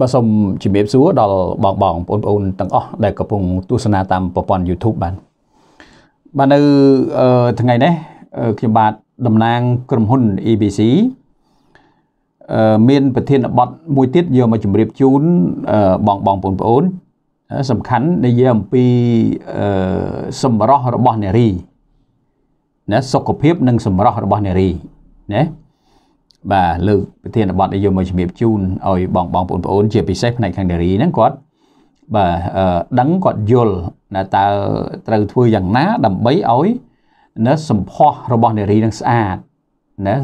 បាទសូមជំរាបសួរដល់បងបងបងប្អូនទាំងអស់ដែលកំពុងទស្សនាតាមប្រព័ន្ធ YouTube បានបាទនៅថ្ងៃនេះខ្ញុំបាទតំណាងក្រុមហ៊ុន EBC មានប្រធានបទមួយទៀតយកមកជម្រាបជូនបងបងបងប្អូនសំខាន់និយាយអំពីសម្រស់របស់នារីណាសុខភាព និង សម្រស់របស់នារីណាបាទលើកប្រធានបទដែលយកមកជំរាបជូនឲ្យបងបងប្អូនប្អូន ជាពិសេសផ្នែកខាងនារីហ្នឹងគាត់បាទដឹងគាត់យល់ណាតើត្រូវធ្វើយ៉ាងណាដើម្បីឲ្យណាសម្ផស្សរបស់នារីនឹងស្អាតណា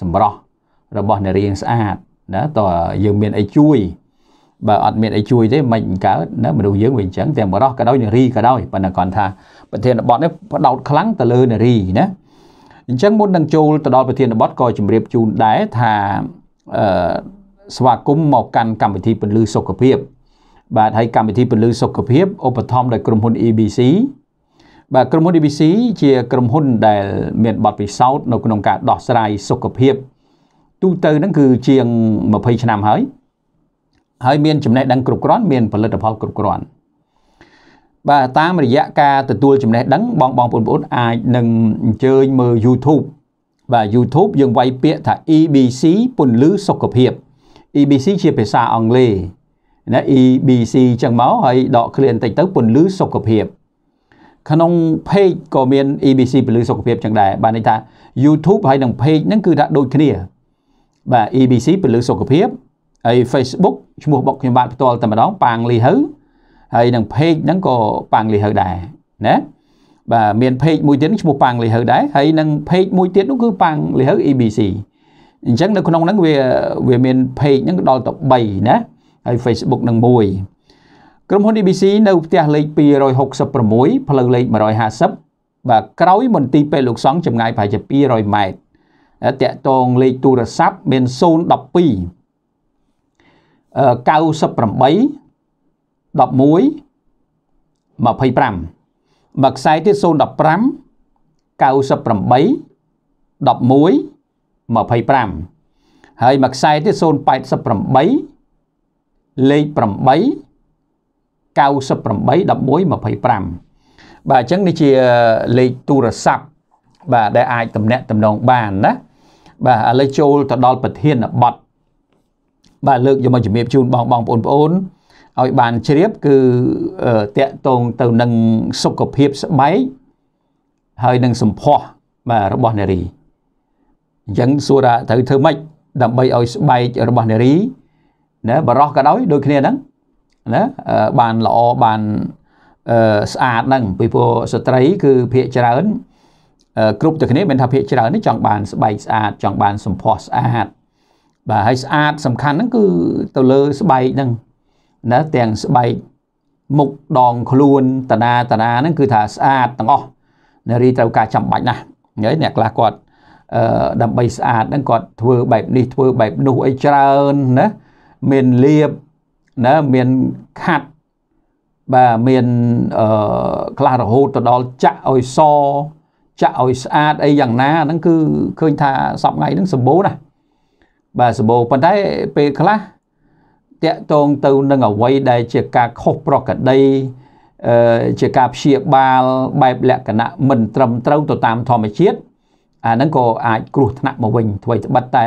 សម្រស់របស់នារីនឹងស្អាតណាតើយើងមានអីជួយបើអត់មានអីជួយទេមិនកើតណាមនុស្សយើងវាអញ្ចឹងតែបរោះក៏ដោយនារីក៏ដោយប៉ុន្តែគាត់ថាប្រធានបទនេះផ្ដោតខ្លាំងទៅលើនារីណាអញ្ចឹងមុននឹងចូលទៅដល់ប្រធានបទក៏ជម្រាបជូនដែរថាអឺស្វាគមន៍មកកាន់កម្មវិធីពន្លឺសុខភាពបាទហើយកម្មវិធីពន្លឺសុខភាពឧបត្ថម្ភដោយក្រុមហ៊ុន EBC បាទក្រុមហ៊ុន EBC ជា ក្រុមហ៊ុនដែលមានបទពិសោធន៍នៅ ក្នុងការដោះស្រាយសុខភាព ទូទៅហ្នឹងគឺជាង20ឆ្នាំហើយហើយ មានចំណេះដឹងគ្រប់គ្រាន់មានផលិតផលគ្រប់គ្រាន់បាទតាមរយៈការទទួលចំណេះដឹងបងបងប្អូនប្អូនអាចនឹងអញ្ជើញមើល YouTube បាទ YouTube យើងវាយពាក្យថា EBC ពន្លឺសុខភាព EBC ជាភាសាអង់គ្លេសណា EBC ចឹងមកហើយដកឃ្លាបន្តិចទៅពន្លឺសុខភាពក្នុង page ក៏មាន EBC ពលឺសុខភាពចឹងដែរបានន័យថា YouTube ហើយនិង page ហ្នឹងគឺថាដូចគ្នាបាទ EBC ពលឺសុខភាពហើយ Facebook ឈ្មោះបុកខ្ញុំបាទផ្ទាល់តែម្ដងប៉ាងលីហៅហើយនឹង page ហ្នឹងក៏ប៉ាងលីហៅដែរណាបាទមាន page មួយទៀតឈ្មោះប៉ាងលីហៅដែរហើយនឹង page មួយទៀតនោះគឺប៉ាងលីហៅ EBC អញ្ចឹងនៅក្នុងហ្នឹងវាវាមាន page ហ្នឹងដល់ទៅ3ណាហើយ Facebook នឹង1ក្រុមហ៊ុន EBC នៅផ្ទះលេខ266ផ្លូវលេខ150បាទក្រោយមន្ទីរពេទ្យលោកសង្ឃចម្ងាយប្រហែលជា200ម៉ែត្រតាក់តងលេខទូរស័ព្ទមាន012 98 11 25មកខ្សែទៀត015 98 11 25ហើយមួយខ្សែទៀត088លេខ8 98 1125បាទអញ្ចឹងនេះជាលេខទូរស័ព្ទបាទដែលអាចតំណាក់តំណងបានណាបាទឥឡូវចូលទៅដល់ប្រធានបတ်បាទលើកយកមកជំរាបជូនបងបងប្អូនបងប្អូនឲ្យបានជ្រាបគឺតកតងទៅនឹងសុខភាពស្បែកហើយនឹងសម្ផស្សបាទរបស់នារីអញ្ចឹងសួរថាត្រូវធ្វើម៉េចដើម្បីឲ្យស្បែករបស់នារីណាបរោះក៏ដោយ ដូចគ្នាហ្នឹងណាបានល្អបានស្អាតហ្នឹងពីព្រោះស្ត្រី គឺភាកច្រើនគ្រប់ទៅគ្នាមិនថាភាកច្រើននេះចង់បានស្បែកស្អាតចង់បានសម្ផស្សស្អាតបាទហើយស្អាតសំខាន់ហ្នឹងគឺទៅលើស្បែកហ្នឹងណាទាំងស្បែកមុខដង ខ្លួនតណាតណាហ្នឹងគឺ ថាស្អាតទាំងអស់នារីត្រូវការចាំបាច់ណាស់ហើយអ្នកខ្លះគាត់អឺដើម្បីស្អាតហ្នឹងគាត់ធ្វើបែបនេះធ្វើបែបនោះអីច្រើនណាមានលៀបណាមានខាត់បាទមានអឺខ្លះរហូតទៅដល់ចាក់ឲ្យសចាក់ឲ្យស្អាតអីយ៉ាងណាហ្នឹងគឺឃើញថាសពថ្ងៃហ្នឹងសម្បូរណាស់បាទសម្បូរប៉ុន្តែពេលខ្លះតកតងទៅនឹងអ្វីដែលជាការខុសប្រក្រតីជាការព្យាបាលបែបលក្ខណៈមិនត្រឹមត្រូវទៅតាមធម្មជាតិអាហ្នឹងក៏អាចគ្រោះថ្នាក់មកវិញថ្មីត្បិតតែ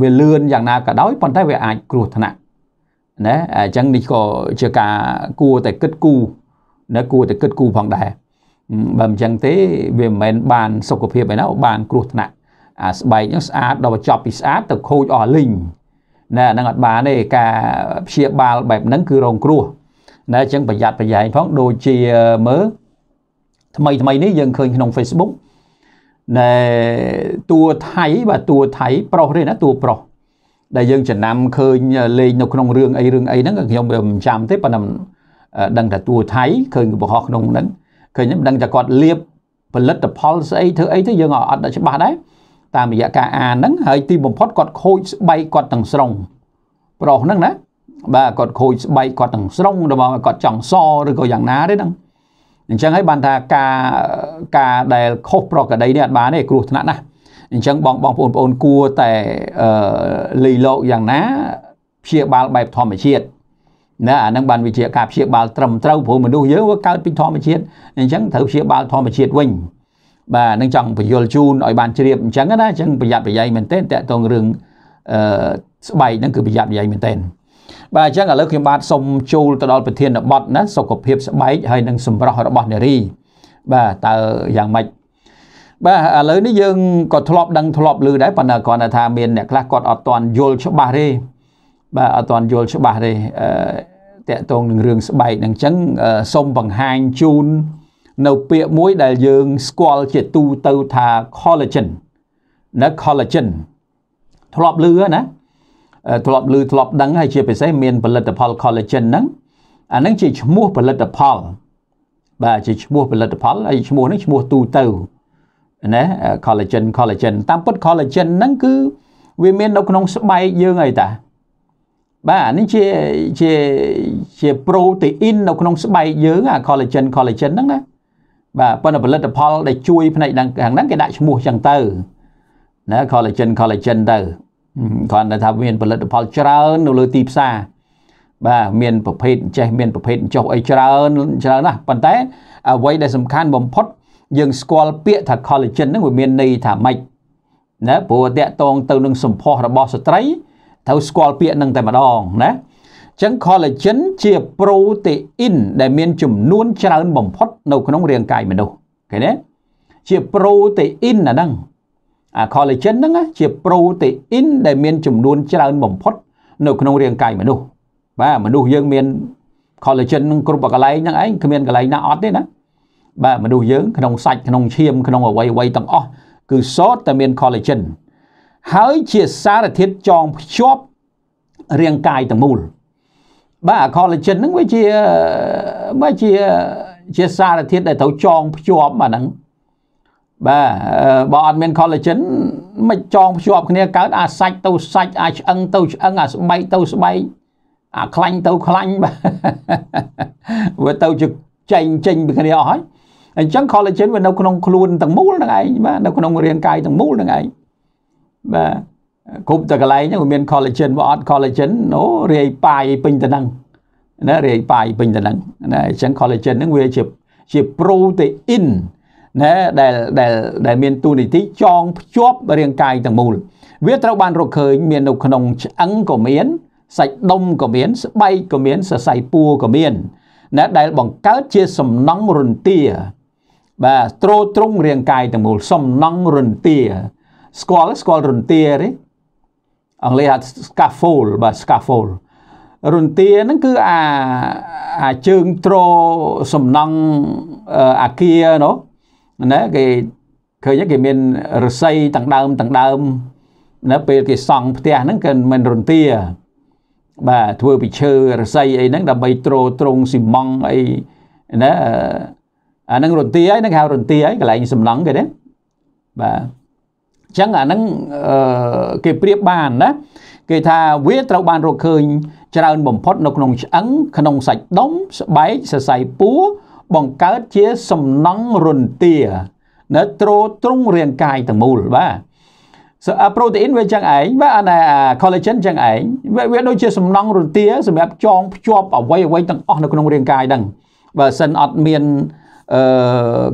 វាលឿនយ៉ាងណាក៏ដោយប៉ុន្តែវាអាចគ្រោះថ្នាក់ណាអញ្ចឹងនេះក៏ជាការគួរតែគិតគូរណាគួរតែគិតគូរផងដែរបើមិនចឹងទេវាមិនមែនបានសុខភាពឯណាបានគ្រោះថ្នាក់អាស្បែកហ្នឹងស្អាតដល់បញ្ចប់ពីស្អាតទៅខូចអស់លីងណាហ្នឹងអត់បានទេការព្យាបាលបែបហ្នឹងគឺរងគ្រោះណាអញ្ចឹងប្រយ័ត្នប្រយែងផងដូចជាមើលថ្មីថ្មីនេះយើងឃើញក្នុង Facebook ណែតួថៃបាទតួថៃប្រុសទេណាតួប្រុសដែលយើងចំណាំឃើញលេងនៅក្នុងរឿងអីរឿងអីហ្នឹងខ្ញុំមិនចាំទេប៉ុន្តែដឹងតែតួថៃឃើញបង្ហោះក្នុងហ្នឹងឃើញមិនដឹងតែគាត់លៀបផលិតផលស្អីធ្វើអីទៅយើងអត់ច្បាស់ដែរតាមរយៈការអានហ្នឹងហើយទីបំផុតគាត់ខូចស្បែកគាត់ទាំងស្រុងប្រុសហ្នឹងណាបាទគាត់ខូចស្បែកគាត់ទាំងស្រុងរបស់គាត់ចង់សឬក៏យ៉ាងណាទេហ្នឹងអញ្ចឹងហើយបានថាការការដែលខុសប្រកដីនេះអត់បានទេគ្រោះថ្នាក់ណាស់អញ្ចឹងបងបងប្អូនបងប្អូនគួរតែលីលោកយ៉ាងណាព្យាបាលបែបធម្មជាតិណាអានឹងបានវិជាការព្យាបាលត្រឹមត្រូវព្រោះមនុស្សយើងវាកើតពីធម្មជាតិអញ្ចឹងត្រូវព្យាបាលធម្មជាតិវិញបាទនឹងចង់បញ្យលជូនឲ្យបានជ្រាបអញ្ចឹងណាអញ្ចឹងប្រយ័ត្នប្រយែងមែនទែនតកតងរឿងអឺស្បែកហ្នឹងគឺប្រយ័ត្នប្រយែងមែនទែនបាទអញ្ចឹងឥឡូវខ្ញុំបាទសូមចូលទៅដល់ប្រធានបទណាសុខភាពស្បែកហើយនឹងសម្រស់របស់នារីបាទតើយ៉ាងម៉េចបាទឥឡូវនេះយើងក៏ធ្លាប់ដឹងធ្លាប់ឮដែរប៉ុន្តែគ្រាន់តែថាមានអ្នកខ្លះគាត់អត់ទាន់យល់ច្បាស់ទេបាទអត់ទាន់យល់ច្បាស់ទេអឺតកតងនឹងរឿងស្បែកហ្នឹងអញ្ចឹងសូមបង្ហាញជូននៅពាក្យមួយដែលយើងស្គាល់ជាទូទៅថា collagen ណា collagen ធ្លាប់លឺណាធ្លាប់លឺធ្លាប់ដឹងហើយជាពិសេសមានផលិតផល collagen ហ្នឹងអាហ្នឹងជាឈ្មោះផលិតផលបាទជាឈ្មោះផលិតផលហើយឈ្មោះហ្នឹងឈ្មោះទូទៅណា collagen collagen តាមពិត collagen ហ្នឹងគឺវាមាននៅក្នុងស្បែកយើងអីតាបាទនេះជាជាជាប្រូតេអ៊ីននៅក្នុងស្បែកយើងអា collagen collagen ហ្នឹងណាបាទប៉ុន្តែផលិតផលដែលជួយផ្នែកខាងហ្នឹងគេដាក់ឈ្មោះចឹងទៅណា collagen collagen ទៅគ្រាន់តែថាមានផលិតផលច្រើននៅលើទីផ្សារបាទមានប្រភេទចេះមានប្រភេទចុះអីច្រើនច្រើនណាស់ប៉ុន្តែ អ្វីដែលសំខាន់បំផុតយើងស្គាល់ពាក្យថា collagen ហ្នឹងវាមានន័យថាម៉េចណាព្រោះតកតងទៅនឹងសម្ផស្សរបស់ស្ត្រីត្រូវស្គាល់ពាក្យហ្នឹងតែម្ដងណាចឹង collagen ជា protein ដែលមានចំនួន ច្រើនបំផុតនៅ ក្នុងរាងកាយមនុស្សឃើញទេជា protein អាហ្នឹងអា collagen ហ្នឹងជា protein ដែលមានចំនួនច្រើនបំផុតនៅក្នុងរាងកាយមនុស្សបាទមនុស្សយើងមាន collagen នឹងគ្រប់កន្លែងហ្នឹងឯងគ្មានកន្លែងណាអត់ទេណាបាទមនុស្សយើងក្នុងសាច់ក្នុងឈាមក្នុងអវ័យអវ័យទាំងអស់គឺសូត្រតែមាន collagen ហើយជាសារធាតុចងភ្ជាប់រាងកាយទាំងមូលបាទខលជិនហ្នឹងវាជាវាជាជាសារធាតុដែលត្រូវចងភ្ជាប់អាហ្នឹងបាទបើអត់មាន collagen មិនចងភ្ជាប់គ្នាកើតអាសាច់ទៅសាច់អាឆ្អឹងទៅឆ្អឹងអាស្បែកទៅស្បែកអាខ្លាញ់ទៅខ្លាញ់បាទវាទៅជាចេញចេញពីគ្នាអស់ហើយអញ្ចឹង collagen វានៅក្នុងខ្លួនទាំងមូលហ្នឹងឯងបាទនៅក្នុងរាងកាយទាំងមូលហ្នឹងឯងបាទគ្រប់តែកន្លែងហ្នឹងវាមាន collagen បើអត់ collagen អូរាយប៉ាយពេញទៅហ្នឹងណារាយប៉ាយពេញទៅហ្នឹងណាអញ្ចឹង collagen ហ្នឹងវាជាជា protein ណាដែលដែលដែលមានតួនាទីចង ភ្ជាប់រាងកាយទាំងមូលវាត្រូវបានរកឃើញមាននៅក្នុងឆ្អឹងក៏មានសាច់ដុំក៏មាន ស្បែកក៏មានសរសៃពួរក៏មានណាដែលបង្កើតជាសំណង់រន្ទាបាទទ្រទ្រង់រាងកាយទាំងមូលសំណង់រន្ទាស្គាល់ស្គាល់រន្ទាទេអង់គ្លេសហៅ scaffold បាទ scaffold រន្ទាហ្នឹងគឺអាអាជើងត្រសំណង់អាគារណូណាគេឃើញគេមានរស័យទាំងដើមទាំងដើមណាពេលគេសង់ផ្ទះហ្នឹងគេមិនរន្ទា បាទធ្វើពីឈើរស័យអីហ្នឹងដើម្បីត្រត្រង់ស៊ីម៉ង់អីណាអាហ្នឹងរន្ទាហើយហ្នឹងហៅរន្ទាហើយកន្លែងសំណង់គេណាបាទចឹងអាហ្នឹងគេប្រៀបបានណាគេថាវាត្រូវបានរកឃើញច្រើនបំផុត នៅក្នុងឆ្អឹងក្នុងសាច់ដុំស្បែកសរសៃពួរបង្កើតជាសំណង់រន្ទានៅទ្រទ្រង់រាងកាយទាំងមូលបាទប្រូតេអ៊ីនវាចឹងឯងបាទអា collagen ចឹងឯងវាដូចជាសំណង់រន្ទាសម្រាប់ចងភ្ជាប់អ្វីអ្វីទាំងអស់នៅក្នុងរាងកាយហ្នឹងបើសិនអត់មានអឺ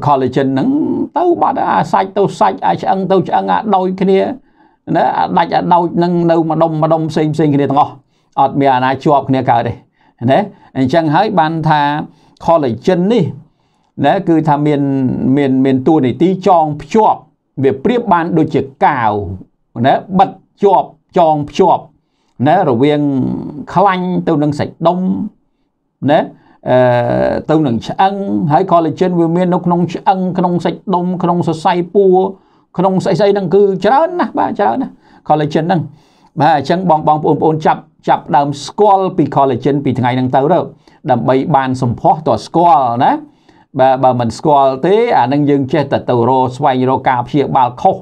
collagen ហ្នឹងទៅបាត់អាសាច់ទៅសាច់អាឆ្អឹងទៅឆ្អឹងអាដោយគ្នាណាអាដាច់អាដោយនឹងនៅម្ដុំម្ដុំផ្សេងផ្សេងគ្នាទាំងអស់អត់មានអាណាជាប់គ្នាកើតទេណាអញ្ចឹងហើយបានថា collagen នេះណាគឺថាមានមាន មានតួនាទីចង ភ្ជាប់ វាប្រៀបបានដូចជាកាវណាបិទជាប់ចងភ្ជាប់ណារវាងខ្លាញ់ទៅនឹងសាច់ដុំណាទៅនឹងឆ្អឹងហើយ collagen វាមាននៅក្នុងឆ្អឹងក្នុងសាច់ដុំក្នុងសរសៃពួរក្នុងស្អីស្អីហ្នឹងគឺច្រើនណាស់បាទច្រើនណាស់ collagen ហ្នឹងបាទអញ្ចឹងបងបងប្អូនបងប្អូនចាប់ចាប់ដើមស្គាល់ពី collagen ពីថ្ងៃហ្នឹងទៅទៅដើម្បីបានសម្ផស្សតស្គាល់ណាបាទបើមិនស្គាល់ទេអានឹងយើងចេះតែទៅរស្វែងរកការព្យាបាលខុស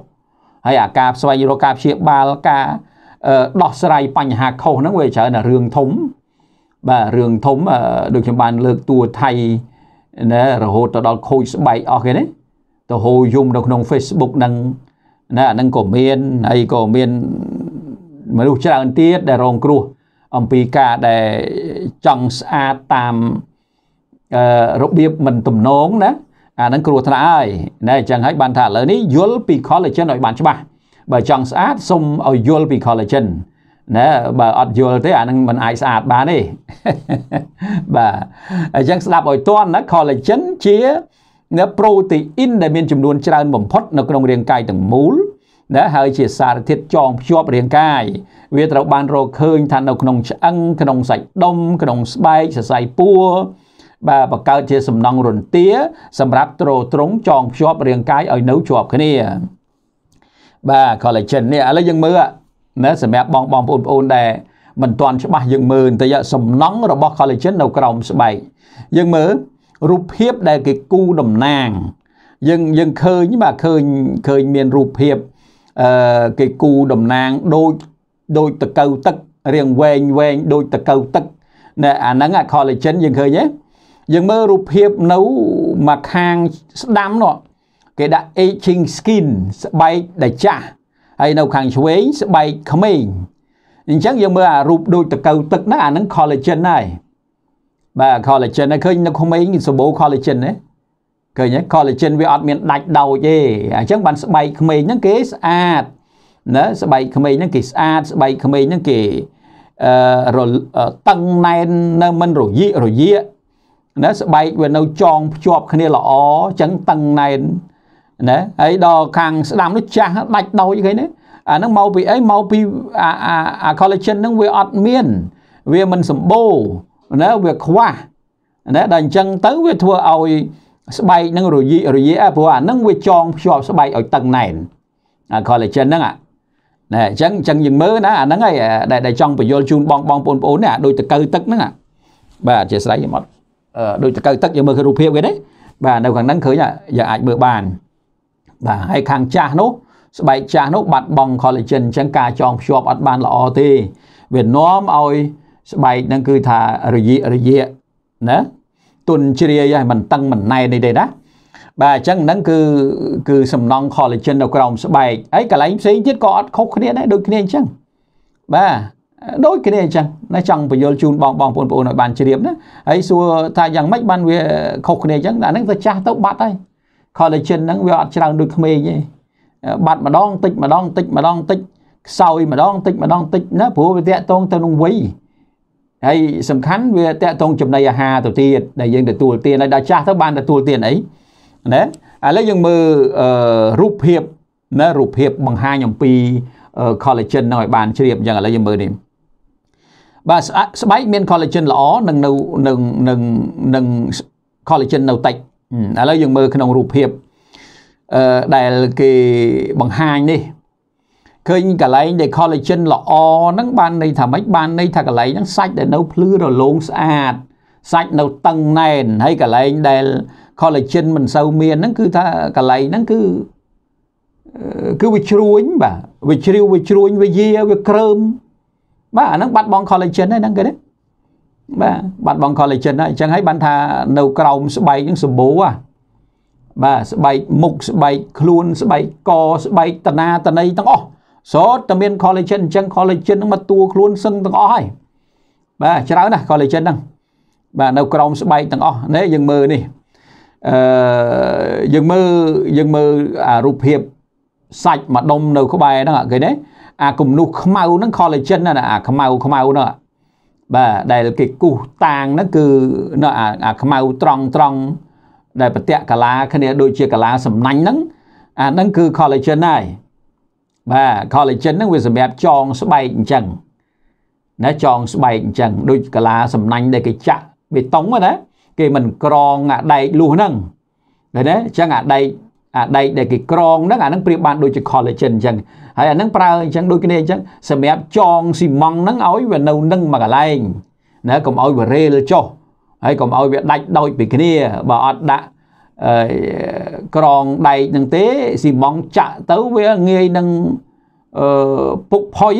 ហើយអាការស្វែងរកការព្យាបាលការ ដោះស្រាយបញ្ហាខុសហ្នឹងវាច្រើនតែរឿងធំបាទរឿងធំដូចខ្ញុំបាន លើកតួថៃណារហូតទៅដល់ខូចស្បែកអស់គេណាទៅហូរយំនៅក្នុង Facebook នឹងណាអានឹងក៏មានហើយក៏មានមនុស្សច្រើនទៀតដែលរងគ្រោះអំពីការដែលចង់ស្អាតតាមរបៀបមិនទំនងណាអានឹងគ្រោះថ្នាក់ហើយណាអញ្ចឹងហើយបានថាឥឡូវនេះយល់ពី collagen ឲ្យបានច្បាស់បើចង់ស្អាតសូមឲ្យយល់ពី collagen ណាបើអត់យល់ទេអានឹងមិនអាចស្អាតបានទេបាទអញ្ចឹងស្ដាប់ឲ្យទាន់ណា collagen ជាណាប្រូតេអ៊ីនដែលមានចំនួនច្រើនបំផុត នៅក្នុងរាងកាយទាំងមូលណាហើយជាសារធាតុចងភ្ជាប់រាងកាយ វាត្រូវបានរកឃើញថានៅក្នុងឆ្អឹងក្នុងសាច់ដុំក្នុងស្បែកសរសៃពួរបាទបង្កើតជាសំណង់រន្ទា សម្រាប់ទ្រទ្រង់ចងភ្ជាប់រាងកាយឲ្យនៅជាប់គ្នាបាទ collagen នេះឥឡូវយើងមើលណាសម្រាប់បងបងប្អូនប្អូនដែលមិនទាន់ច្បាស់យើងមើលទៅសំណង់របស់ collagen នៅក្រោមស្បែកយើងមើលរូបភាពដែលគេគូតំណាងយើងយើងឃើញបាទឃើញឃើញមានរូបភាពអឺគេគូតំណាងដូចដូចតកៅទឹករាងវែងវែងដូចតកៅទឹកណែអាហ្នឹងអា collagen យើងឃើញទេយើងមើលរូបភាពនៅមកខាងស្ដាំនោះគេដាក់ aging skin ស្បែកដែលចាស់ហើយនៅខាងឆ្វេងស្បែកក្មេងអញ្ចឹងយើងមើលអារូបដូចតកៅទឹកហ្នឹងអាហ្នឹង collagen ហើយបាទ collagen ហ្នឹងឃើញនៅក្មេងសម្បូរ collagen ណាឃើញទេ collagen វាអត់មានដាច់ដោចទេអញ្ចឹងបានស្បែកក្មេងហ្នឹងគេស្អាតណាស្បែកក្មេងហ្នឹងគេស្អាតស្បែកក្មេងហ្នឹងគេអឺតឹងណែននៅមិនរយាករយាកណាស្បែកវានៅចងភ្ជាប់គ្នាល្អអញ្ចឹងតឹងណែនណាហើយដល់ខាងស្ដាំនោះចាស់ដាច់ដោយគេណាអាហ្នឹងមកពីអីមកពីអាអា collagen ហ្នឹងវាអត់មានវាមិនសម្បូរណាវាខ្វះណាដល់អញ្ចឹងទៅវាធ្វើឲ្យស្បែកហ្នឹងរយិរយិអើព្រោះអាហ្នឹងវាចងភ្ជាប់ស្បែកឲ្យតឹងណែនអា collagen ហ្នឹងណាអញ្ចឹងអញ្ចឹងយើងមើលណាអាហ្នឹងឯងដែលចង់បញ្យល់ជូនបងបងបងប្អូននេះអាដូចតកៅទឹកហ្នឹងបាទអធិស្ឋានខ្ញុំអត់ដូចតកៅទឹកយើងមើលរូបភាពគេទេបាទនៅខាងហ្នឹងឃើញយើងអាចមើលបានបាទហើយខាងចាស់នោះស្បែកចាស់នោះបាត់បង់ collagen អញ្ចឹងការចងភ្ជាប់អត់បានល្អទេវានាំឲ្យស្បែកហ្នឹងគឺថារយៈរយៈណាទុនជ្រាយហើយមិនតឹងមិនណែននេះទេណាបាទអញ្ចឹងហ្នឹងគឺគឺសំណង់ collagen នៅក្រោមស្បែកហើយកន្លែងផ្សេងទៀតក៏អត់ខុសគ្នាដែរដូចគ្នាអញ្ចឹងបាទដូចគ្នាអញ្ចឹងណាចង់បញ្យលជូនបងបងបងប្អូនឲ្យបានជ្រាបណាហើយសួរថាយ៉ាងម៉េចបានវា ខុសគ្នាអញ្ចឹងអាហ្នឹងទៅចាស់ទៅបាត់ហើយ collagen ហ្នឹងវាអត់ច្រើនដូចក្មេងទេបាត់ម្ដងតិចម្ដងតិចម្ដងតិចខ្សោយម្ដងតិចម្ដងតិចណាព្រោះវាតាក់ទងទៅនឹងវ័យហើយសំខាន់វាតាក់ទងចំណីអាហារទៅទៀតដែលយើងទទួលទានហើយដល់ចាស់ទៅបានទទួលទានអីណាឥឡូវយើងមើលរូបភាពណារូបភាពបង្ហាញអំពី collagen ហ្នឹងឲ្យបានជ្រាបអញ្ចឹងឥឡូវយើងមើលនេះបាទស្បែកមាន collagen ល្អនិងនៅនឹងនឹង collagen នៅតិចឥឡូវយើងមើលក្នុងរូបភាពអឺដែលគេបង្ហាញនេះឃើញកន្លែងដែល collagen ល្អហ្នឹងបានន័យថាម៉េចបានន័យថាកន្លែងហ្នឹងសាច់ដែលនៅភ្លឺរលោងស្អាតសាច់នៅតឹងណែនហើយកន្លែងដែល collagen មិនសូវមានហ្នឹងគឺថាកន្លែងហ្នឹងគឺគឺវាជ្រួញបាទវាជ្រាវវាជ្រួញវាយាវាក្រើមបាទអាហ្នឹងបាត់បង់ collagen ហើយហ្នឹងគេណាបាទបានបង collagen ហើយអញ្ចឹងហើយបានថានៅក្រោមស្បែកនឹងសម្បូរហ่ะបាទស្បែកមុខស្បែកខ្លួនស្បែកកស្បែកតណាតណីទាំងអស់សូត្រតែមាន collagen អញ្ចឹង collagen នឹងមកតួខ្លួនសឹងទាំងអស់ហើយបាទច្រើនណាស់ collagen ហ្នឹងបាទនៅក្រោមស្បែកទាំងអស់នេះយើងមើលនេះអឺយើងមើលយើងមើលអារូបភាពសាច់មួយដុំនៅក្បែរហ្នឹងគេណាអាគំនុះខ្មៅហ្នឹង collagen ណាអាខ្មៅ ខ្មៅហ្នឹងបាទដែលគេគូសតាងហ្នឹងគឺនៅអាខ្មៅត្រង់ត្រង់ដែលប្រតិកកាឡាគ្នាដូចជាកាឡាសំណាញ់ហ្នឹងអាហ្នឹងគឺ collagen ហើយបាទ collagen ហ្នឹងវាសម្រាប់ចងស្បែកអញ្ចឹងណាចងស្បែកអញ្ចឹងដូចកាឡាសំណាញ់ដែលគេចាក់បេតុងណាគេមិនក្រងអាដែកលុះហ្នឹងឃើញទេអញ្ចឹងអាដែកអាដែកដែលគេក្រងហ្នឹងអាហ្នឹងប្រៀបបានដូចជា collagen អញ្ចឹងហើយអានឹងប្រើអញ្ចឹងដូចគ្នាអញ្ចឹងសម្រាប់ចងស៊ីម៉ង់ហ្នឹងឲ្យវានៅនឹងមួយកន្លែងណាកុំឲ្យវារេលចុះហើយកុំឲ្យវាដាច់ដោយពីគ្នាបើអត់ដាក់ក្រងដែកហ្នឹងទេស៊ីម៉ង់ចាក់ទៅវាងាយនឹងពុកផុយ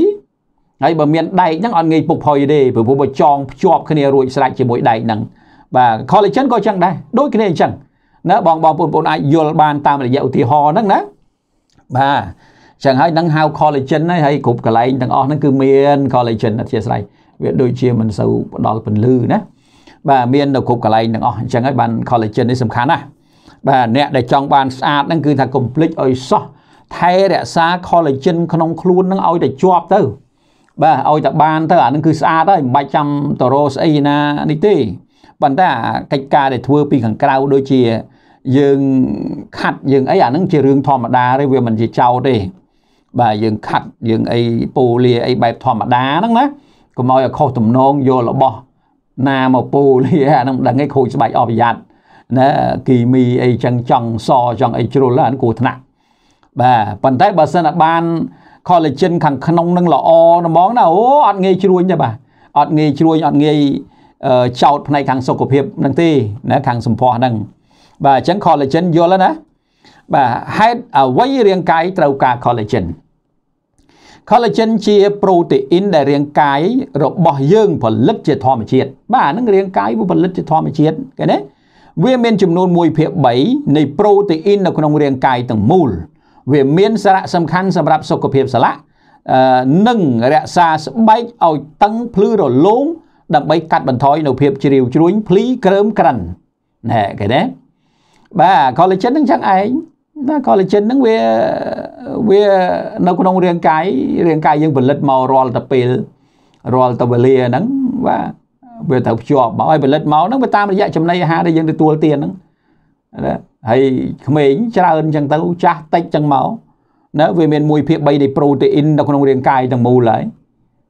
ហើយបើមានដែកហ្នឹងអត់ងាយពុកផុយទេព្រោះវាចងភ្ជាប់គ្នារួចស្រេចជាមួយដែកហ្នឹងបាទ collagen ក៏អញ្ចឹងដែរដូចគ្នាអញ្ចឹងណាបងបងប្អូនៗអាចយល់បានតាមរយៈឧទាហរណ៍ហ្នឹងណាបាទចឹងហើយនឹងហៅ collagen ហើយហើយគ្រប់កន្លែងទាំងអស់ហ្នឹងគឺមាន collagen អធិស្ឋានវាដូចជាមិនសូវផ្ដល់ពន្លឺណាបាទមាននៅគ្រប់កន្លែងទាំងអស់អញ្ចឹងហើយបាន collagen នេះសំខាន់ណាស់បាទអ្នកដែលចង់បានស្អាតហ្នឹងគឺថាកុំភ្លេចឲ្យសោះថែរក្សា collagen ក្នុងខ្លួនហ្នឹងឲ្យតែជាប់ទៅបាទឲ្យតែបានទៅអាហ្នឹងគឺស្អាតហើយមិនបាច់ចាំតរោស្អីណានេះទេប៉ុន្តែអាកិច្ចការដែលធ្វើពីខាងក្រៅដូចជាយើងខាត់យើងអីអាហ្នឹងជារឿងធម្មតាទេវាមិនជាចោតទេបាទយើងខាត់យើងអីពូលាអីបែបធម្មតាហ្នឹងណាកុំឲ្យខុសទំនងយករបស់ណាមកពូលាអាហ្នឹងមិនដឹងឯងខូចស្បែកអស់ប្រយ័ត្នណាគីមីអីចឹងចង់សចង់អីជ្រុលអាហ្នឹងគ្រោះថ្នាក់បាទប៉ុន្តែបើសិនតែបាន collagen ខាងក្នុងនឹងល្អហ្មងណាអូអត់ងាយជ្រួញទេបាទអត់ងាយជ្រួញអត់ងាយចោតផ្នែកខាងសុខភាពនឹងទេណាខាងសម្ផស្សហ្នឹងបាទអញ្ចឹង collagen យល់ហើយណាបាទហេតុអ្វីរាងកាយត្រូវការ collagen collagen ជាប្រូតេអ៊ីនដែលរាងកាយរបស់យើងផលិតជាធម្មជាតិបាទហ្នឹងរាងកាយវាផលិតជាធម្មជាតិឃើញទេវាមានចំនួន1/3នៃប្រូតេអ៊ីននៅក្នុងរាងកាយទាំងមូល វាមានសារៈសំខាន់សម្រាប់សុខភាពសាឡាក់និងរក្សាស្បែកឲ្យតឹងភ្លឺរលោងដើម្បីកាត់បន្ថយនៅភាពជ្រាវជ្រួញភ្លីក្រើមក្រិនណែគេណាបាទ collagen ហ្នឹងចឹងឯងណាកូលេជិនហ្នឹងវាវានៅក្នុងរាងកាយរាងកាយយើងផលិតមករាល់តែពេលរាល់តែវេលាហ្នឹងបាទវាត្រូវភ្ជាប់មកឲ្យផលិតមកហ្នឹង វាតាមរយៈចំណីអាហារដែលយើងទទួលទានហ្នឹងណាហើយក្មេងច្រើនអញ្ចឹងទៅ ចាស់តិចអញ្ចឹងមកណាវាមាន1ភាគ3នៃប្រូតេអ៊ីននៅក្នុងរាងកាយទាំងមូលហើយ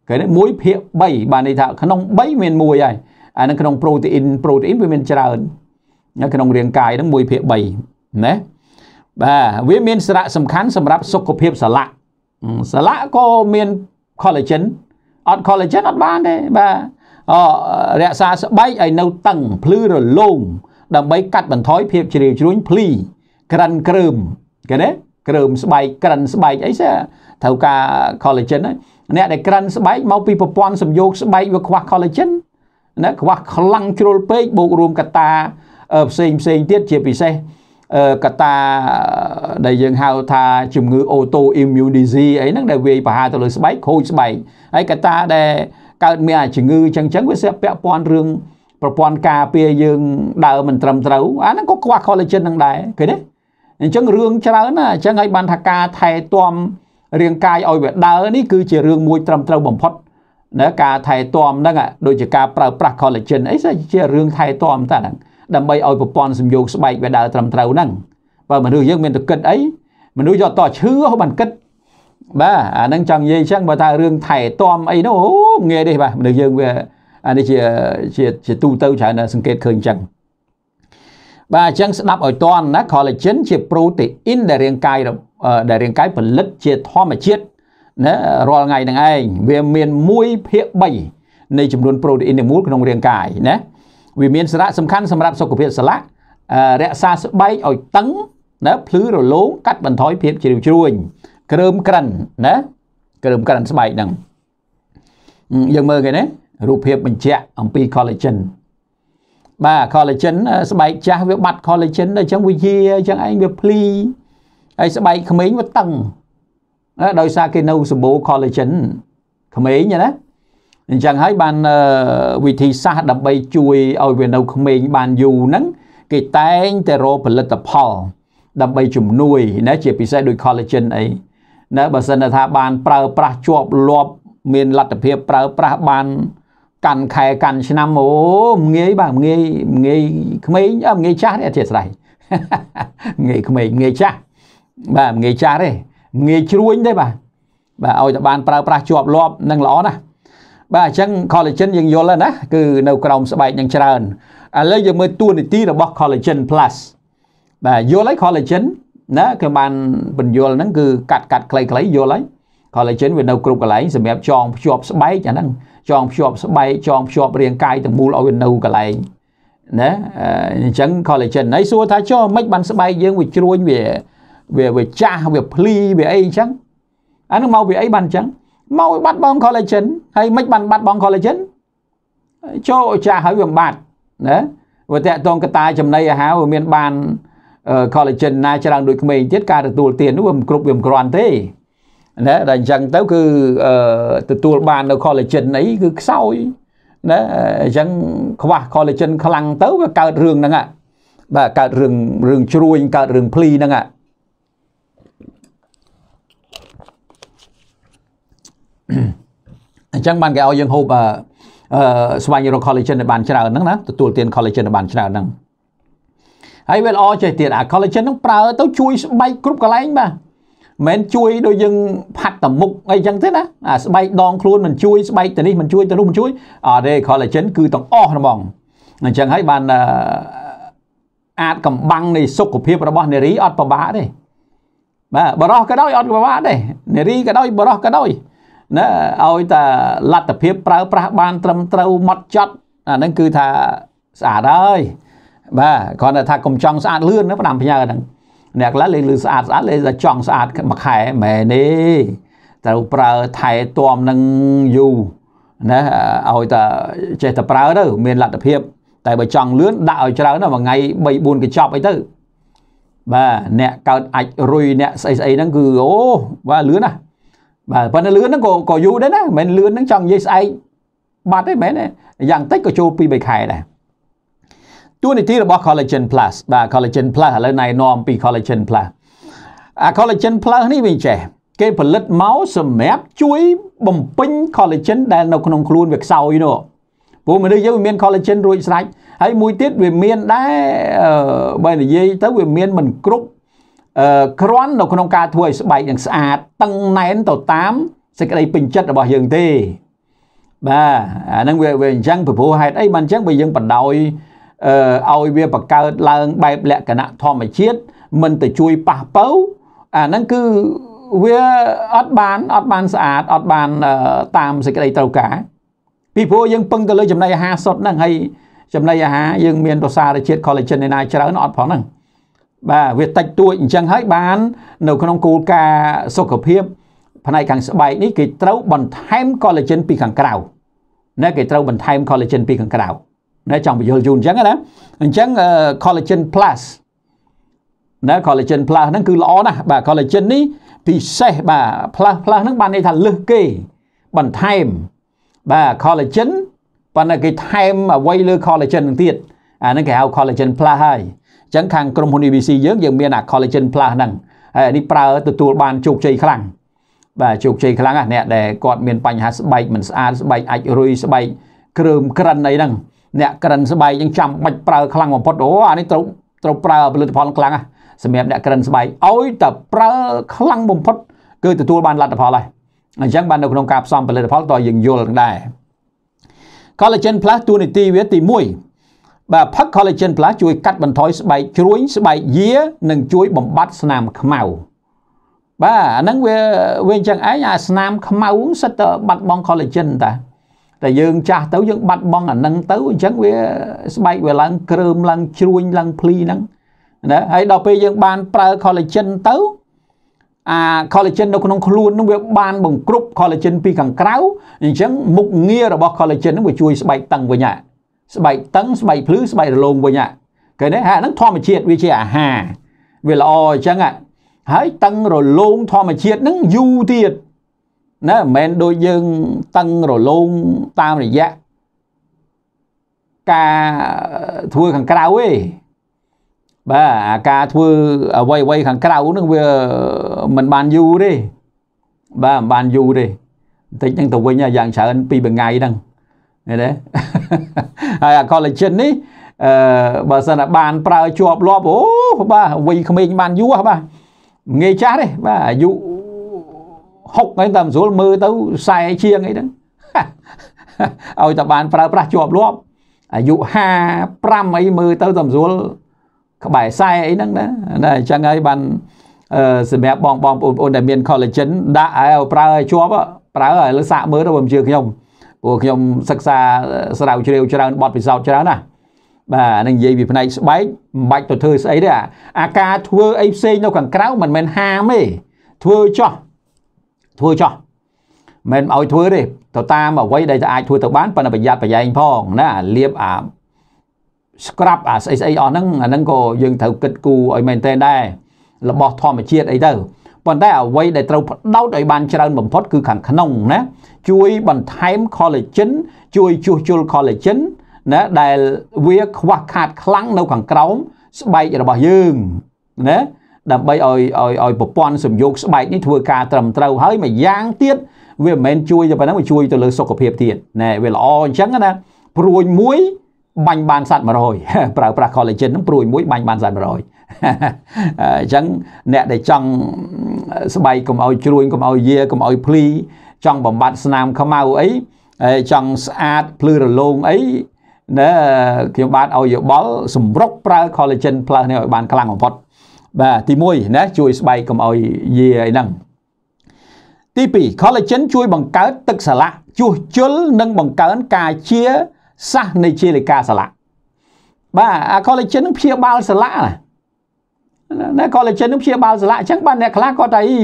គេ1ភាគ3បានន័យថាក្នុង3មាន1ហើយអានឹងក្នុងប្រូតេអ៊ីនប្រូតេអ៊ីនវាមានច្រើននៅក្នុងរាងកាយហ្នឹង1ភាគ3ណាបាទវាមានសារៈសំខាន់សម្រាប់សុខភាពសលាក់សលាក់ក៏មាន collagen អត់ collagen អត់បានទេបាទអរក្សាស្បែកឲ្យនៅតឹងភ្លឺរលោង ដើម្បីកាត់បន្ថយភាពជ្រាលជ្រួញភ្លីក្រិនក្រើមគេណាក្រើមស្បែកក្រិនស្បែកអីសត្រូវការ collagen ហើយអ្នកដែលក្រិនស្បែកមកពីប្រព័ន្ធសម្យោគស្បែកវាខ្វះ collagen ណាខ្វះខ្លាំងជ្រុលពេកបូករួមកត្តាផ្សេងផ្សេងទៀតជាពិសេសកតាដែលយើងហៅថាជំងឺ auto immune disease អីហ្នឹងដែលវាយប្រហារទៅលើស្បែកខូចស្បែកហើយកតាដែលកើតមានអាជំងឺចឹងចឹងវាសិពាក់ព័ន្ធរឿងប្រព័ន្ធការពារយើងដើរមិនត្រឹមត្រូវ អាហ្នឹងក៏ខ្វះ collagen ហ្នឹងដែរឃើញទេអញ្ចឹងរឿងច្រើនណាអញ្ចឹងឲ្យបានថាការថែទាំរាងកាយឲ្យវាដើរនេះគឺជារឿងមួយត្រឹមត្រូវបំផុតណាការថែទាំហ្នឹងដូចជាការប្រើប្រាស់ collagen អីគឺជារឿងថែទាំតែហ្នឹងដើម្បីឲ្យប្រព័ន្ធសំយោគស្បែកវាដើរត្រឹមត្រូវហ្នឹងបើមនុស្សយើងមានតែគិតអីមនុស្សយកតឈឺបានគិតបាទអាហ្នឹងចង់និយាយអញ្ចឹងបើថារឿងថែទាំអីនោះអូងាយទេបាទមនុស្សយើងវាអានេះជាជាជាទូទៅច្រើនសង្កេតឃើញអញ្ចឹងបាទអញ្ចឹងស្ដាប់ឲ្យតន់ណា collagen ជាប្រូតេអ៊ីនដែលរាងកាយដែលរាងកាយផលិតជាធម្មជាតិណារាល់ថ្ងៃហ្នឹងឯងវាមាន1ភាគ3នៃចំនួនប្រូតេអ៊ីនទាំងមូលក្នុងរាងកាយណាវាមានសារៈសំខាន់សម្រាប់សុខភាពសន្លាក់រក្សាស្បែកឲ្យតឹងណាភ្លឺរលោងកាត់បន្ថយភាពជ្រីវជ្រួញក្រើមក្រិនណាក្រើមក្រិនស្បែកហ្នឹងយើងមើលគេណារូបភាពបញ្ជាក់អំពី collagen បាទ collagen ស្បែកចាស់វាបាត់ collagen ដល់អញ្ចឹងវាយាអញ្ចឹងឯងវាភ្លីហើយស្បែកក្មេងវាតឹងដោយសារគេនៅសម្បូរ collagen ក្មេងណាអញ្ចឹងហើយបានវិធីសាស្ត្រដើម្បីជួយឲ្យវានៅក្មេងបានយូរហ្នឹងគេតែងតែរកផលិតផល ដើម្បី ជំនួយណាជាពិសេសដូច collagen អីណាបើសិនថាបានប្រើប្រាស់ជាប់លាប់ មានលទ្ធភាពប្រើប្រាស់បានកាន់ខែកាន់ឆ្នាំអូងាយបាទងាយងាយក្មេងអងាយចាស់ទេអធិស្ស្រ័យងាយក្មេងងាយចាស់បាទងាយចាស់ទេងាយជ្រួញទេបាទបាទឲ្យតែបានប្រើប្រាស់ជាប់លាប់នឹងល្អណាស់បាទអញ្ចឹង collagen យើងយល់ហើយណាគឺនៅក្រោមស្បែកនឹងច្រើនឥឡូវយើងមើលតួនាទីរបស់ collagen plus បាទយល់ហើយ collagen ណាគឺបានបញ្យល់ហ្នឹងគឺកាត់កាត់ខ្លីៗយល់ហើយ collagen វានៅ គ្រប់កន្លែងសម្រាប់ចងភ្ជាប់ស្បែកអាហ្នឹងចងភ្ជាប់ស្បែកចងភ្ជាប់រាងកាយទាំងមូលឲ្យវានៅកន្លែងណាអញ្ចឹង collagen ហើយសួរថាចុះមិនបានស្បែកយើងវាជ្រួញវាវាចាស់វាភ្លីវាអីអញ្ចឹងអានឹងមកវាអីបានអញ្ចឹងមកបាត់បង់ collagen ហើយមិនបានបាត់បង់ collagen ចូលចាស់ហើយវាបាត់ណាវាតកតងកតាចំណីអាហារវាមានបាន collagen ណាច្រើនដូចក្មេងទៀតការទទួលទាននោះវាមិនគ្រប់វាមិនគ្រាន់ទេណាដល់អញ្ចឹងទៅគឺទទួលបាននៅ collagen អីគឺខ្សោយណាអញ្ចឹងខ្វះ collagen ខ្លាំងទៅវាកើតរឿងហ្នឹងបាទកើតរឿងរឿងជ្រួញកើតរឿងភ្លីហ្នឹងហ่ะអញ្ចឹងបានគេឲ្យយើងហូបអឺស្វែងរក collagen បានច្រើនហ្នឹងណាទទួលទាន collagen បានច្រើនហ្នឹងហើយវាល្អចេះទៀតអា collagen ហ្នឹងប្រើទៅ ជួយស្បែកគ្រប់កន្លែងបាទមិនជួយដូចយើងផាត់តមុខអីចឹងទេណាអាស្បែកដងខ្លួនមិនជួយស្បែកទៅនេះមិនជួយទៅនោះមិនជួយអត់ទេ collagen គឺទាំងអស់ហ្មងអញ្ចឹងហើយបានអាចកំបាំងនៃសុខភាពរបស់នារីអត់ពិបាកទេបាទបរោះក៏ដោយអត់ពិបាកទេនារីក៏ដោយបរោះក៏ដោយណាឲ្យតែលទ្ធភាពប្រើប្រាស់បាន ត្រឹមត្រូវម៉ត់ចត់អាហ្នឹងគឺថាស្អាតហើយបាទគ្រាន់តែថាកុំចង់ស្អាតលឿនណាផ្ដាំផ្ញើហ្នឹងអ្នកខ្លះលេងលឺស្អាតស្អាតលេងតែចង់ស្អាតមួយខែមែនទេត្រូវប្រើថែទាំនឹងយូរណាឲ្យតែចេះតែប្រើទៅមានលទ្ធភាព តែបើចង់លឿនដាក់ឲ្យច្រើនណាមួយថ្ងៃ3 4កញ្ចប់អីទៅបាទអ្នកកើតអាចរុយអ្នកស្អីស្អីហ្នឹងគឺអូបាទលឿនណាស់បាទប៉ុន្តែលឿនហ្នឹងក៏ក៏យូរដែរណាមិនមែនលឿនហ្នឹងចង់និយាយស្អែកបាត់ទេមែនទេយ៉ាងតិចក៏ចូល2 3ខែដែរទួលនីតិរបស់ collagen plus បាទ collagen plus ឥឡូវណែនាំពី collagen plus អា collagen plus នេះវាចេះគេផលិតមកសម្រាប់ជួយបំពេញ collagen ដែលនៅក្នុងខ្លួនវាខ្សោយនោះព្រោះមនុស្សយើងវាមាន collagen រួចស្រេចហើយមួយទៀតវាមានដែរបើនិយាយទៅវាមានមិនគ្រប់គ្រាន់នៅក្នុងការធ្វើឲ្យស្បែកនឹងស្អាតតឹងណែនទៅតាមសេចក្តីពេញចិត្តរបស់យើងទេបាទអាហ្នឹងវាវាអញ្ចឹងពីព្រោះហេតុអីបានអញ្ចឹងបើយើងបណ្ដោយអឺឲ្យវាបង្កើតឡើងបែបលក្ខណៈធម្មជាតិមិនទៅជួយប៉ះពៅអាហ្នឹងគឺវាអត់បានអត់បានស្អាតអត់បានតាមសេចក្តីត្រូវការពីព្រោះយើងពឹងទៅលើចំណីអាហារសុទ្ធហ្នឹងហើយចំណីអាហារយើងមានរសារជាតិ collagen ឯណាច្រើនអត់ផងហ្នឹងបាទវាតិចតួចអញ្ចឹងហើយបាន នៅ ក្នុងគោលការណ៍សុខភាព ផ្នែកខាងស្បែកនេះគេត្រូវបន្ថែម collagen ពីខាងក្រៅណាគេត្រូវបន្ថែម collagen ពីខាងក្រៅណាចង់បញ្យល់យូរអញ្ចឹងណាអញ្ចឹង collagen plus ណា collagen plus ហ្នឹងគឺល្អណាស់បាទ collagen នេះពិសេសបាទ plus plus ហ្នឹងបានន័យថាលើសគេបន្ថែមបាទ collagen ប៉ុន្តែគេថែមអ្វីលើ collagen ហ្នឹងទៀតអាហ្នឹងគេហៅ collagen plus ហើយចឹងខាងក្រុមហ៊ុន EBC យើងយើងមានអា collagen plus ហ្នឹងហើយនេះប្រើទទួលបានជោគជ័យខ្លាំងបាទជោគជ័យខ្លាំងណាស់អ្នកដែលគាត់មានបញ្ហាស្បែកមិនស្អាតស្បែកអាចរុយស្បែកក្រើមក្រិនអីហ្នឹងអ្នកក្រិនស្បែកយើងចាំបាច់ប្រើខ្លាំងបំផុតអូអានេះត្រូវត្រូវប្រើផលិតផលខ្លាំងណាស់សម្រាប់អ្នកក្រិនស្បែកឲ្យតែប្រើខ្លាំងបំផុតគឺទទួលបានលទ្ធផលហើយអញ្ចឹងបាននៅក្នុងការផ្សំផលិតផលតើយើងយល់ដែរ Collagen Plus តួនាទីវាទី1បាទផឹក collagen plus ជួយកាត់បន្ថយស្បែកជ្រួញស្បែកយានិងជួយបំបត្តិស្នាមខ្មៅបាទអាហ្នឹងវាវាអញ្ចឹងឯងអាស្នាមខ្មៅសិតទៅបាត់បង់ collagen តាតែយើងចាស់ទៅយើងបាត់បង់អាហ្នឹងទៅអញ្ចឹងវាស្បែកវាឡើងក្រើមឡើងជ្រួញឡើងភ្លីហ្នឹងណាហើយដល់ពេលយើងបានប្រើ collagen ទៅអា collagen នៅក្នុងខ្លួននោះវាបានបង្ក្រប់ collagen ពីខាងក្រៅអញ្ចឹងមុខងាររបស់ collagen នឹងវាជួយស្បែកតឹងវិញហ្នឹងស្បែកតឹងស្បែកភ្លឺស្បែករលោងវិញគេនេះហាហ្នឹងធម្មជាតិវាជាអាហារវាល្អអញ្ចឹងហើយតឹងរលោងធម្មជាតិហ្នឹងយូរទៀតណាមិនមែនដូចយើងតឹងរលោងតាមរយៈការធ្វើខាងក្រៅទេបាទអាការធ្វើអ្វីអ្វីខាងក្រៅហ្នឹងវាមិនបានយូរទេបាទមិនបានយូរទេបន្តិចហ្នឹងទៅវិញយ៉ាងច្រើនពីរថ្ងៃហ្នឹងឃើញទេហើយអា collagen នេះអឺបើសិនតែបានប្រើជាប់លាប់អូបាទវ័យក្មេងបានយូរបាទងាយចាស់ទេបាទអាយុ60ហើយតែមិនស្រួលមើលទៅខ្សែជាងអីហ្នឹងឲ្យតែបានប្រើប្រាស់ជាប់លាប់អាយុ55អីមើលទៅតែមិនស្រួលក្បែរខ្សែអីហ្នឹងណាតែអញ្ចឹងហើយបានអឺសម្រាប់បងបងប្អូនដែលមាន collagen ដាក់ឲ្យប្រើឲ្យជាប់ប្រើឲ្យលើសាកមើលទៅបើមិនជឿខ្ញុំព្រោះខ្ញុំសិក្សាស្រាវជ្រាវច្រើនបទពិសោធន៍ច្រើនណាបាទនឹងនិយាយពីផ្នែកស្បែកមិនបាច់ទៅធ្វើស្អីទេអាការធ្វើអីផ្សេងនៅខាងក្រៅមិនមែនហាមទេធ្វើចោះធ្វើចោះមិនឲ្យធ្វើទេទៅតាមអ្វីដែលតែអាចធ្វើទៅបានប៉ុន្តែប្រយ័ត្នប្រយែងផងណាលៀបអា scrap អាស្អីស្អីអស់ហ្នឹងអាហ្នឹងក៏យើងត្រូវគិតគូរឲ្យមែនទែនដែររបស់ធម្មជាតិអីទៅប៉ុន្តែអ្វីដែលត្រូវផ្ដោតឲ្យបានច្រើនបំផុតគឺខាងក្នុងណាជួយបន្ថែម collagen ជួយជួសជុល collagen ណាដែលវាខ្វះខាតខ្លាំងនៅខាងក្រោមស្បែករបស់យើងណាដើម្បីឲ្យឲ្យឲ្យប្រព័ន្ធសម្យោគស្បែកនេះធ្វើការត្រឹមត្រូវហើយមួយយ៉ាងទៀតវាមិនមែនជួយតែប៉ុណ្ណឹងវាជួយទៅលើសុខភាពទៀតណែវាល្អអញ្ចឹងណាព្រួយមួយបាញ់បានសัตว์100ប្រើប្រាស់ collagen ហ្នឹងព្រួយមួយបាញ់បានសัตว์100អញ្ចឹងអ្នកដែលចង់ស្បែកកុំឲ្យជ្រួញកុំឲ្យយាកុំឲ្យភ្លី ចង់បំបត្តិស្នាមខ្មៅអីចង់ស្អាតភ្លឺរលោងអីណាខ្ញុំបានឲ្យយោបល់សម្រុកប្រើ collagen plus នេះឲ្យបានខ្លាំងបំផុតបាទទី1ណាជួយ ស្បែកកុំឲ្យយាអីហ្នឹងទី2 collagen ជួយបង្កើតទឹកសាឡាក់ជួសជុលនិងបង្កើនការជាសះនៃជាលិកាសាឡាក់បាទអា collagen នឹងព្យាបាលសាឡាក់ណាណាគាត់លេជិននឹងព្យាបាលសលាក់អញ្ចឹងបានអ្នកខ្លះគាត់តែអី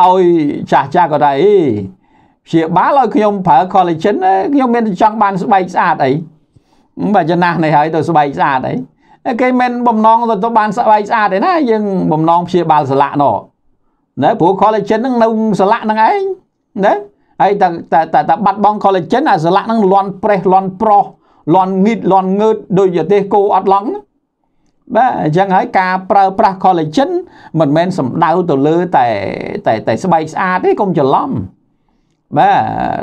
អឺឲ្យចាស់ចាស់គាត់តែអីព្យាបាលឲ្យខ្ញុំប្រើ collagen ខ្ញុំមានចង់បានស្បែកស្អាតអីបើចំណាស់នេះហើយទៅស្បែកស្អាតអីគេមិនបំណងទៅបានស្បែកស្អាតទេណាយើងបំណងព្យាបាលសលាក់ណោះណាព្រោះ collagen ហ្នឹងនៅសលាក់ហ្នឹងឯងណាហើយតែតែតែបាត់បង់ collagen អាសលាក់ហ្នឹងលន់ប្រេះលន់ប្រោះលន់ងៀតលន់ងើតដូចប្រទេសគោអត់ឡង់ណាបាទអញ្ចឹងហើយការប្រើប្រាស់ collagen មិនមែនសំដៅទៅលើតែតែតែស្បែកស្អាតទេកុំច្រឡំបាទ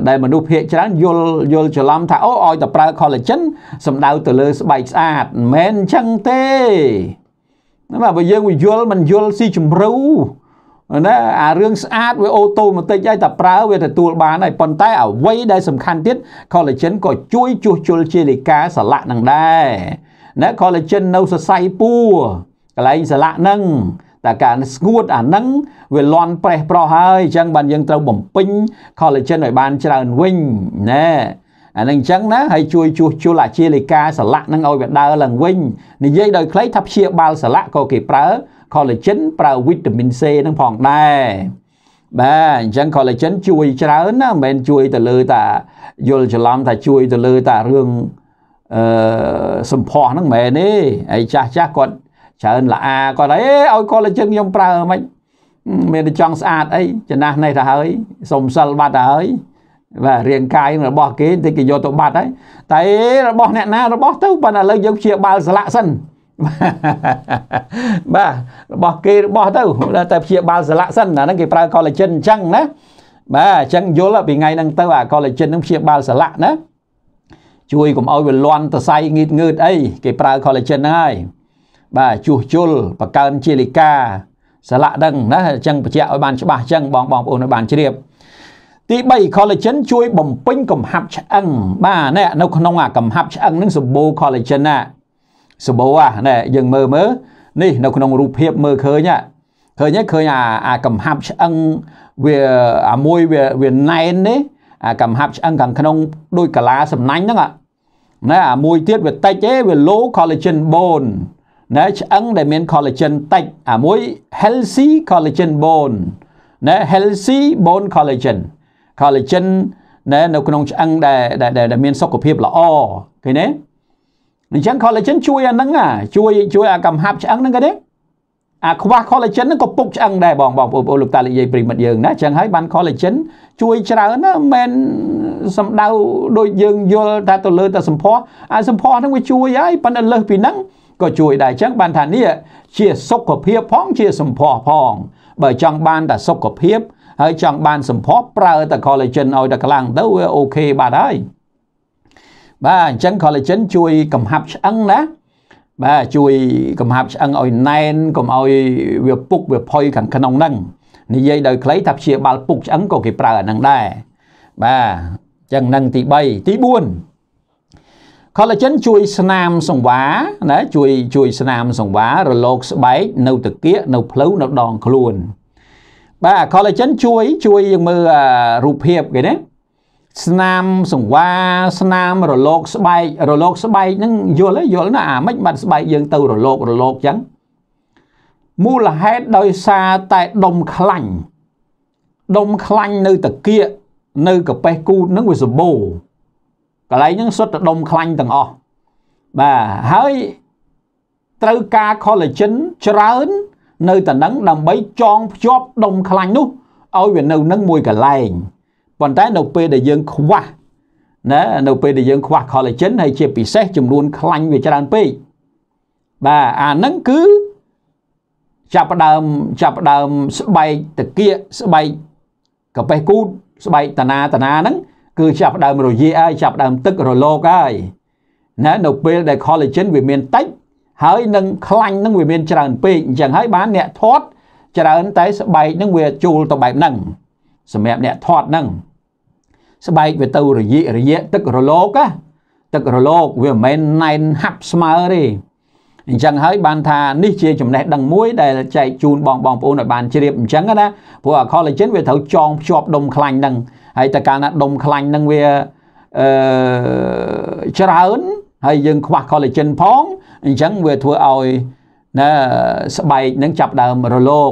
ដែលមនុស្សភាគច្រើនយល់យល់ច្រឡំថាអូឲ្យតែប្រើ collagen សំដៅទៅលើស្បែកស្អាតមិនមែនអញ្ចឹងទេបាទបើយើងវាយល់មិនយល់ស៊ីជ្រៅណាអារឿងស្អាតវាអូតូម៉ាទិកហើយតែប្រើវាទទួលបានហើយប៉ុន្តែអ្វីដែលសំខាន់ទៀត collagen ក៏ជួយជួសជុលជាលិកាសន្លាក់នឹងដែរណា collagen នៅសរសៃពួរកន្លែងសលាក់ហ្នឹងតែការស្ងួតអាហ្នឹងវាលន់ប្រេះប្រោះហើយអញ្ចឹងបានយើងត្រូវបំពេញ collagen ឲ្យបានច្រើនវិញណែអានឹងអញ្ចឹងណាហើយជួយជួសជុលអាជាលិកាសលាក់ហ្នឹងឲ្យវាដើរឡើងវិញនិយាយដោយខ្លីថាព្យាបាលសលាក់ក៏គេប្រើ collagen ប្រើវីតាមីន C ហ្នឹងផងដែរបាទអញ្ចឹង collagen ជួយច្រើនណាមិនមែនជួយទៅលើតាយល់ច្រឡំថាជួយទៅលើតារឿងអឺសម្ផស្សហ្នឹងមិនមែនទេឯចាស់ចាស់គាត់ច្រើនលអាគាត់អីឲ្យគាត់លេចខ្ញុំប្រើមិនមានតែចង់ស្អាតអីចំណាស់នេះទៅហើយសុំសិលបាត់ទៅហើយ បាទរាងកាយរបស់គេតែគេយកទៅបាត់ហើយតែរបស់អ្នកណារបស់ទៅប៉ុន្តែឥឡូវយើងព្យាបាលស្លាក់សិនបាទរបស់គេរបស់ទៅតែព្យាបាលស្លាក់សិនអាហ្នឹងគេប្រើ collagen អញ្ចឹងណាបាទអញ្ចឹងយល់ពីថ្ងៃហ្នឹងទៅអា collagen ហ្នឹងព្យាបាលស្លាក់ណាជួយកុំឲ្យវាលន់ទៅសៃងៀតងើតអីគេប្រើ collagen ហ្នឹងហើយបាទជួសជុលបង្កើនជាលិកាសាឡាក់ដឹង ណាអញ្ចឹងបញ្ជាក់ឲ្យបានច្បាស់អញ្ចឹងបងបងប្អូនឲ្យបានជ្រាបទី3 collagen ជួយបំពេញកំហាប់ឆ្អឹងបាទណែនៅ ក្នុងអាកំហាប់ឆ្អឹងនឹងសម្បូរ collagen ណាសម្បូរអាណែយើងមើលមើលនេះនៅ ក្នុងរូបភាពមើលឃើញណាឃើញឃើញអាអាកំហាប់ឆ្អឹងវាអាមួយវាវាណែននេះកំហាប់ឆ្អឹងខាងក្នុងដូចកាឡាសំណាញ់ហ្នឹងណាអាមួយទៀតវាតិចទេវា low collagen bone ណាឆ្អឹងដែលមាន collagen តិចអាមួយ healthy collagen bone ណា healthy bone collagen collagen ណានៅក្នុងឆ្អឹងដែលដែលមានសុខភាពល្អឃើញទេអញ្ចឹង collagen ជួយអាហ្នឹងជួយជួយអាកំហាប់ឆ្អឹងហ្នឹងគេទេអាខ្វះ collagen ហ្នឹងក៏ពុកឆ្អឹងដែរបងបងប្អូនលោកតាលោកយាយប្រិមិត្តយើងណាចឹងហើយបាន collagen ជួយច្រើនណាមិនសំដៅដូចយើងយល់ថាទៅលើតែសម្ផស្សអាសម្ផស្សហ្នឹងវាជួយហើយប៉ុន្តែលើសពីហ្នឹងក៏ជួយដែរចឹងបានថានេះជា សុខភាព ផង ជាសម្ផស្សផង បើចង់បានតែសុខភាពហើយចង់បានសម្ផស្សប្រើតែ collagen ឲ្យតែខ្លាំងទៅវាអូខេបាទហើយបាទអញ្ចឹង collagen ជួយ កំហាប់ឆ្អឹងណាបាទជួយកំហាប់ឆ្អឹងឲ្យណែនកុំឲ្យវាពុកវាផុយខាងក្នុងហ្នឹងនិយាយដោយខ្លីថាព្យាបាលពុកឆ្អឹងក៏គេ ប្រើអាហ្នឹងដែរបាទចឹងហ្នឹងទី3ទី4 collagen ជួយ ស្នាមសង្វាណា ជួយជួយស្នាម សង្វារលកស្បែកនៅតកៀកនៅភ្លៅនៅដងខ្លួនបាទ collagen ជួយជួយយើងមើលរូបភាពគេណាស្នាមសង្វាស្នាមរលកស្បែករលកស្បែកហ្នឹងយល់ទេយល់ណាអាមិនបាត់ស្បែកយើងទៅរលករលកចឹងមូលហេតុដោយសារតែដុំខ្លាញ់ដុំខ្លាញ់នៅតាគៀកនៅកប៉េះគូតហ្នឹងវាសម្បូរកន្លែងហ្នឹងសុទ្ធតែដុំខ្លាញ់ទាំងអស់បាទហើយត្រូវការ collagen ច្រើននៅតំណឹងដើម្បីចងភ្ជាប់ដុំខ្លាញ់នោះឲ្យវានៅនឹងមួយកន្លែងប៉ុន្តែនៅពេលដែលយើងខ្វះណានៅពេលដែលយើងខ្វះ collagen ហើយជាពិសេសចំនួនខ្លាញ់វាច្រើនពេកបាទអាហ្នឹងគឺចាប់ដើមចាប់ដើមស្បែកតកៀកស្បែកកាបេះគូតស្បែកតណាតណាហ្នឹងគឺចាប់ដើមរយាហើយចាប់ដើមទឹករលកហើយណានៅពេលដែល collagen វាមានតិចហើយនឹងខ្លាញ់នឹងវាមានច្រើនពេកអញ្ចឹងហើយបានអ្នកធាត់ច្រើនតែស្បែកនឹងវាជួលទៅបែបហ្នឹងសម្រាប់អ្នកថត់ហ្នឹងស្បែកវាទៅរយៈរយៈទឹករលកណាទឹករលកវាមិនមែនណែនហាប់ស្មើទេអញ្ចឹងហើយបានថានេះជាចំណេះដឹងមួយដែលចែកជូនបងបងប្អូនឲ្យបានជ្រាបអញ្ចឹងណាព្រោះ collagen វាត្រូវចងភ្ជាប់ដុំខ្លាញ់ហ្នឹងហើយតែកាលណាដុំខ្លាញ់ហ្នឹងវាអឺច្រើនហើយយើងខ្វះ collagen ផងអញ្ចឹងវាធ្វើឲ្យណាស្បែកនឹងចាប់ដើមរលក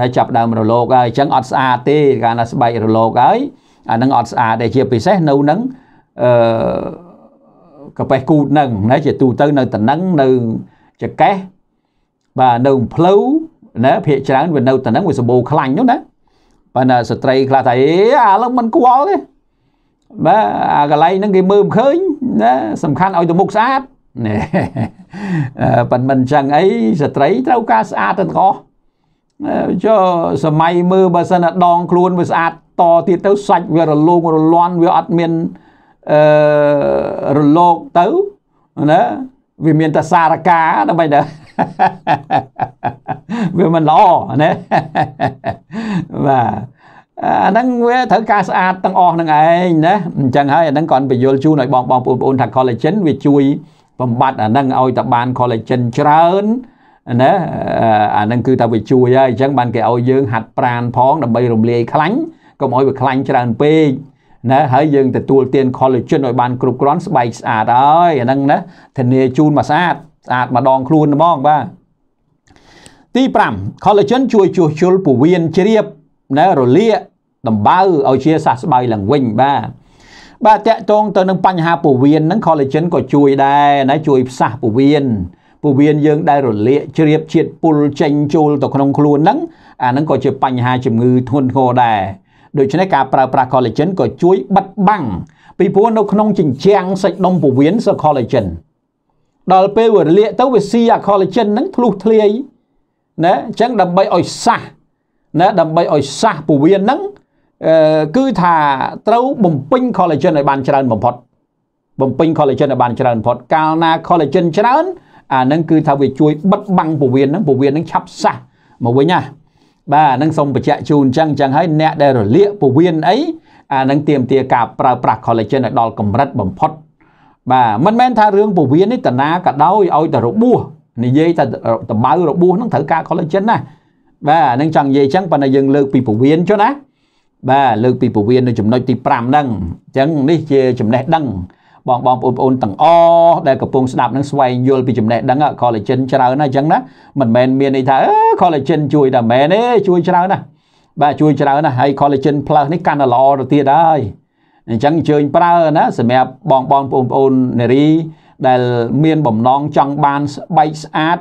នៅចាប់ដើមរលកហើយអញ្ចឹងអត់ស្អាតទេកាលណាស្បែករលកហើយអានឹងអត់ស្អាតទេជាពិសេសនៅនឹងអឺកាប៉េះគូតនឹងណាជាទូទៅនៅតំណឹងនៅចកេះបាទនៅផ្លូវណាភាកច្រើនវានៅតំណឹងវាសម្បូរខ្លាញ់នោះណាបើណាស្ត្រីខ្លះថាអេអាឡឹងមិនខ្វល់ទេបាទអាកន្លែងហ្នឹងគេមើលមិនឃើញណាសំខាន់ឲ្យទៅមុខស្អាតប៉ុន្មិនចឹងអីស្ត្រីត្រូវការស្អាតទាំងអស់ចុះសម័យមើលបើសិនតែដងខ្លួនវាស្អាតតទៀតទៅសាច់វារលោងរលាន់វាអត់មានអឺរលកទៅណាវាមានតែសារកាដើម្បីតែវាមិនល្អណាបាទអាហ្នឹងវាត្រូវការស្អាតទាំងអស់ហ្នឹងឯងណាអញ្ចឹងហើយអាហ្នឹងគាត់បញ្យល់ជូនឲ្យបងបងប្អូនប្អូនថា collagen វាជួយបំបត្តិអាហ្នឹងឲ្យតបាន collagen ច្រើនណាអានឹងគឺថាវាជួយហើយអញ្ចឹងបានគេឲ្យយើងហាត់ប្រានផងដើម្បីរំលាយខ្លាញ់កុំឲ្យវាខ្លាញ់ច្រើនពេកណាហើយយើងទទួលទាន collagen ឲ្យបានគ្រប់គ្រាន់ស្បែកស្អាតហើយអាហ្នឹងណាធានាជូនមកស្អាតស្អាតម្ដងខ្លួនហ្មងបាទទី5 collagen ជួយជួសជុលពោះវៀនជ្រាបណារលាកដំបៅឲ្យជាសះស្បើយឡើងវិញបាទបាទតកតងទៅនឹងបញ្ហាពោះវៀនហ្នឹង collagen ក៏ជួយដែរណាជួយផ្សះពោះវៀនពោះវៀនយើងដែលរលាក ជ្រាបជាតិពុលចេញចូលទៅក្នុងខ្លួនហ្នឹងអាហ្នឹងក៏ជាបញ្ហាជំងឺធ្ងន់ធ្ងរដែរដូច្នេះការប្រើប្រាស់ collagen ក៏ជួយបិទបាំងពីព្រោះនៅក្នុងជញ្ជាំងសាច់ដុំពោះវៀនស collagen ដល់ពេលវារលាក ទៅវាស៊ីអា collagen ហ្នឹងធ្លុះធ្លាយណាអញ្ចឹងដើម្បីឲ្យសះណាដើម្បីឲ្យសះពោះវៀនហ្នឹងគឺថាត្រូវបំពេញ collagen ឲ្យបានច្រើនបំផុតបំពេញ collagen ឲ្យបានច្រើនបំផុតកាលណា collagen ច្រើនអានឹងគឺថាវាជួយបិទបាំងពវៀនហ្នឹងពវៀនហ្នឹងឆាប់សះមកវិញណាបាទនឹងសូមបញ្ជាក់ជូនអញ្ចឹងអញ្ចឹងហើយអ្នកដែលរលាកពវៀនអីអានឹងទៀមទាការប្រើប្រាស់ collagen ឲ្យដល់កម្រិតបំផុត បាទមិនមែនថារឿងពវៀននេះតាណាក៏ដោយឲ្យតែរបួសនិយាយតែតបៅរបួសហ្នឹងត្រូវការ collagen ណាបាទនឹងចង់និយាយអញ្ចឹងប៉ុន្តែយើងលើកពីពវៀនចុះណាបាទលើកពីពវៀននៅចំណុចទី5ហ្នឹងអញ្ចឹងនេះជាចំណេះដឹងបងបងប្អូនទាំងអស់ដែលកំពុងស្ដាប់នឹងស្វែងយល់ពីចំណេះដឹង collagen ច្រើនណាអញ្ចឹងណាមិនមែនមានន័យថា collagen ជួយតែមែនទេជួយច្រើនណាបាទជួយច្រើនណាហើយ collagen plus នេះកាន់តែល្អទៅទៀតហើយអញ្ចឹងអញ្ជើញប្រើណាសម្រាប់បងបងប្អូនប្អូននារីដែលមានបំណងចង់បានស្បែកស្អាត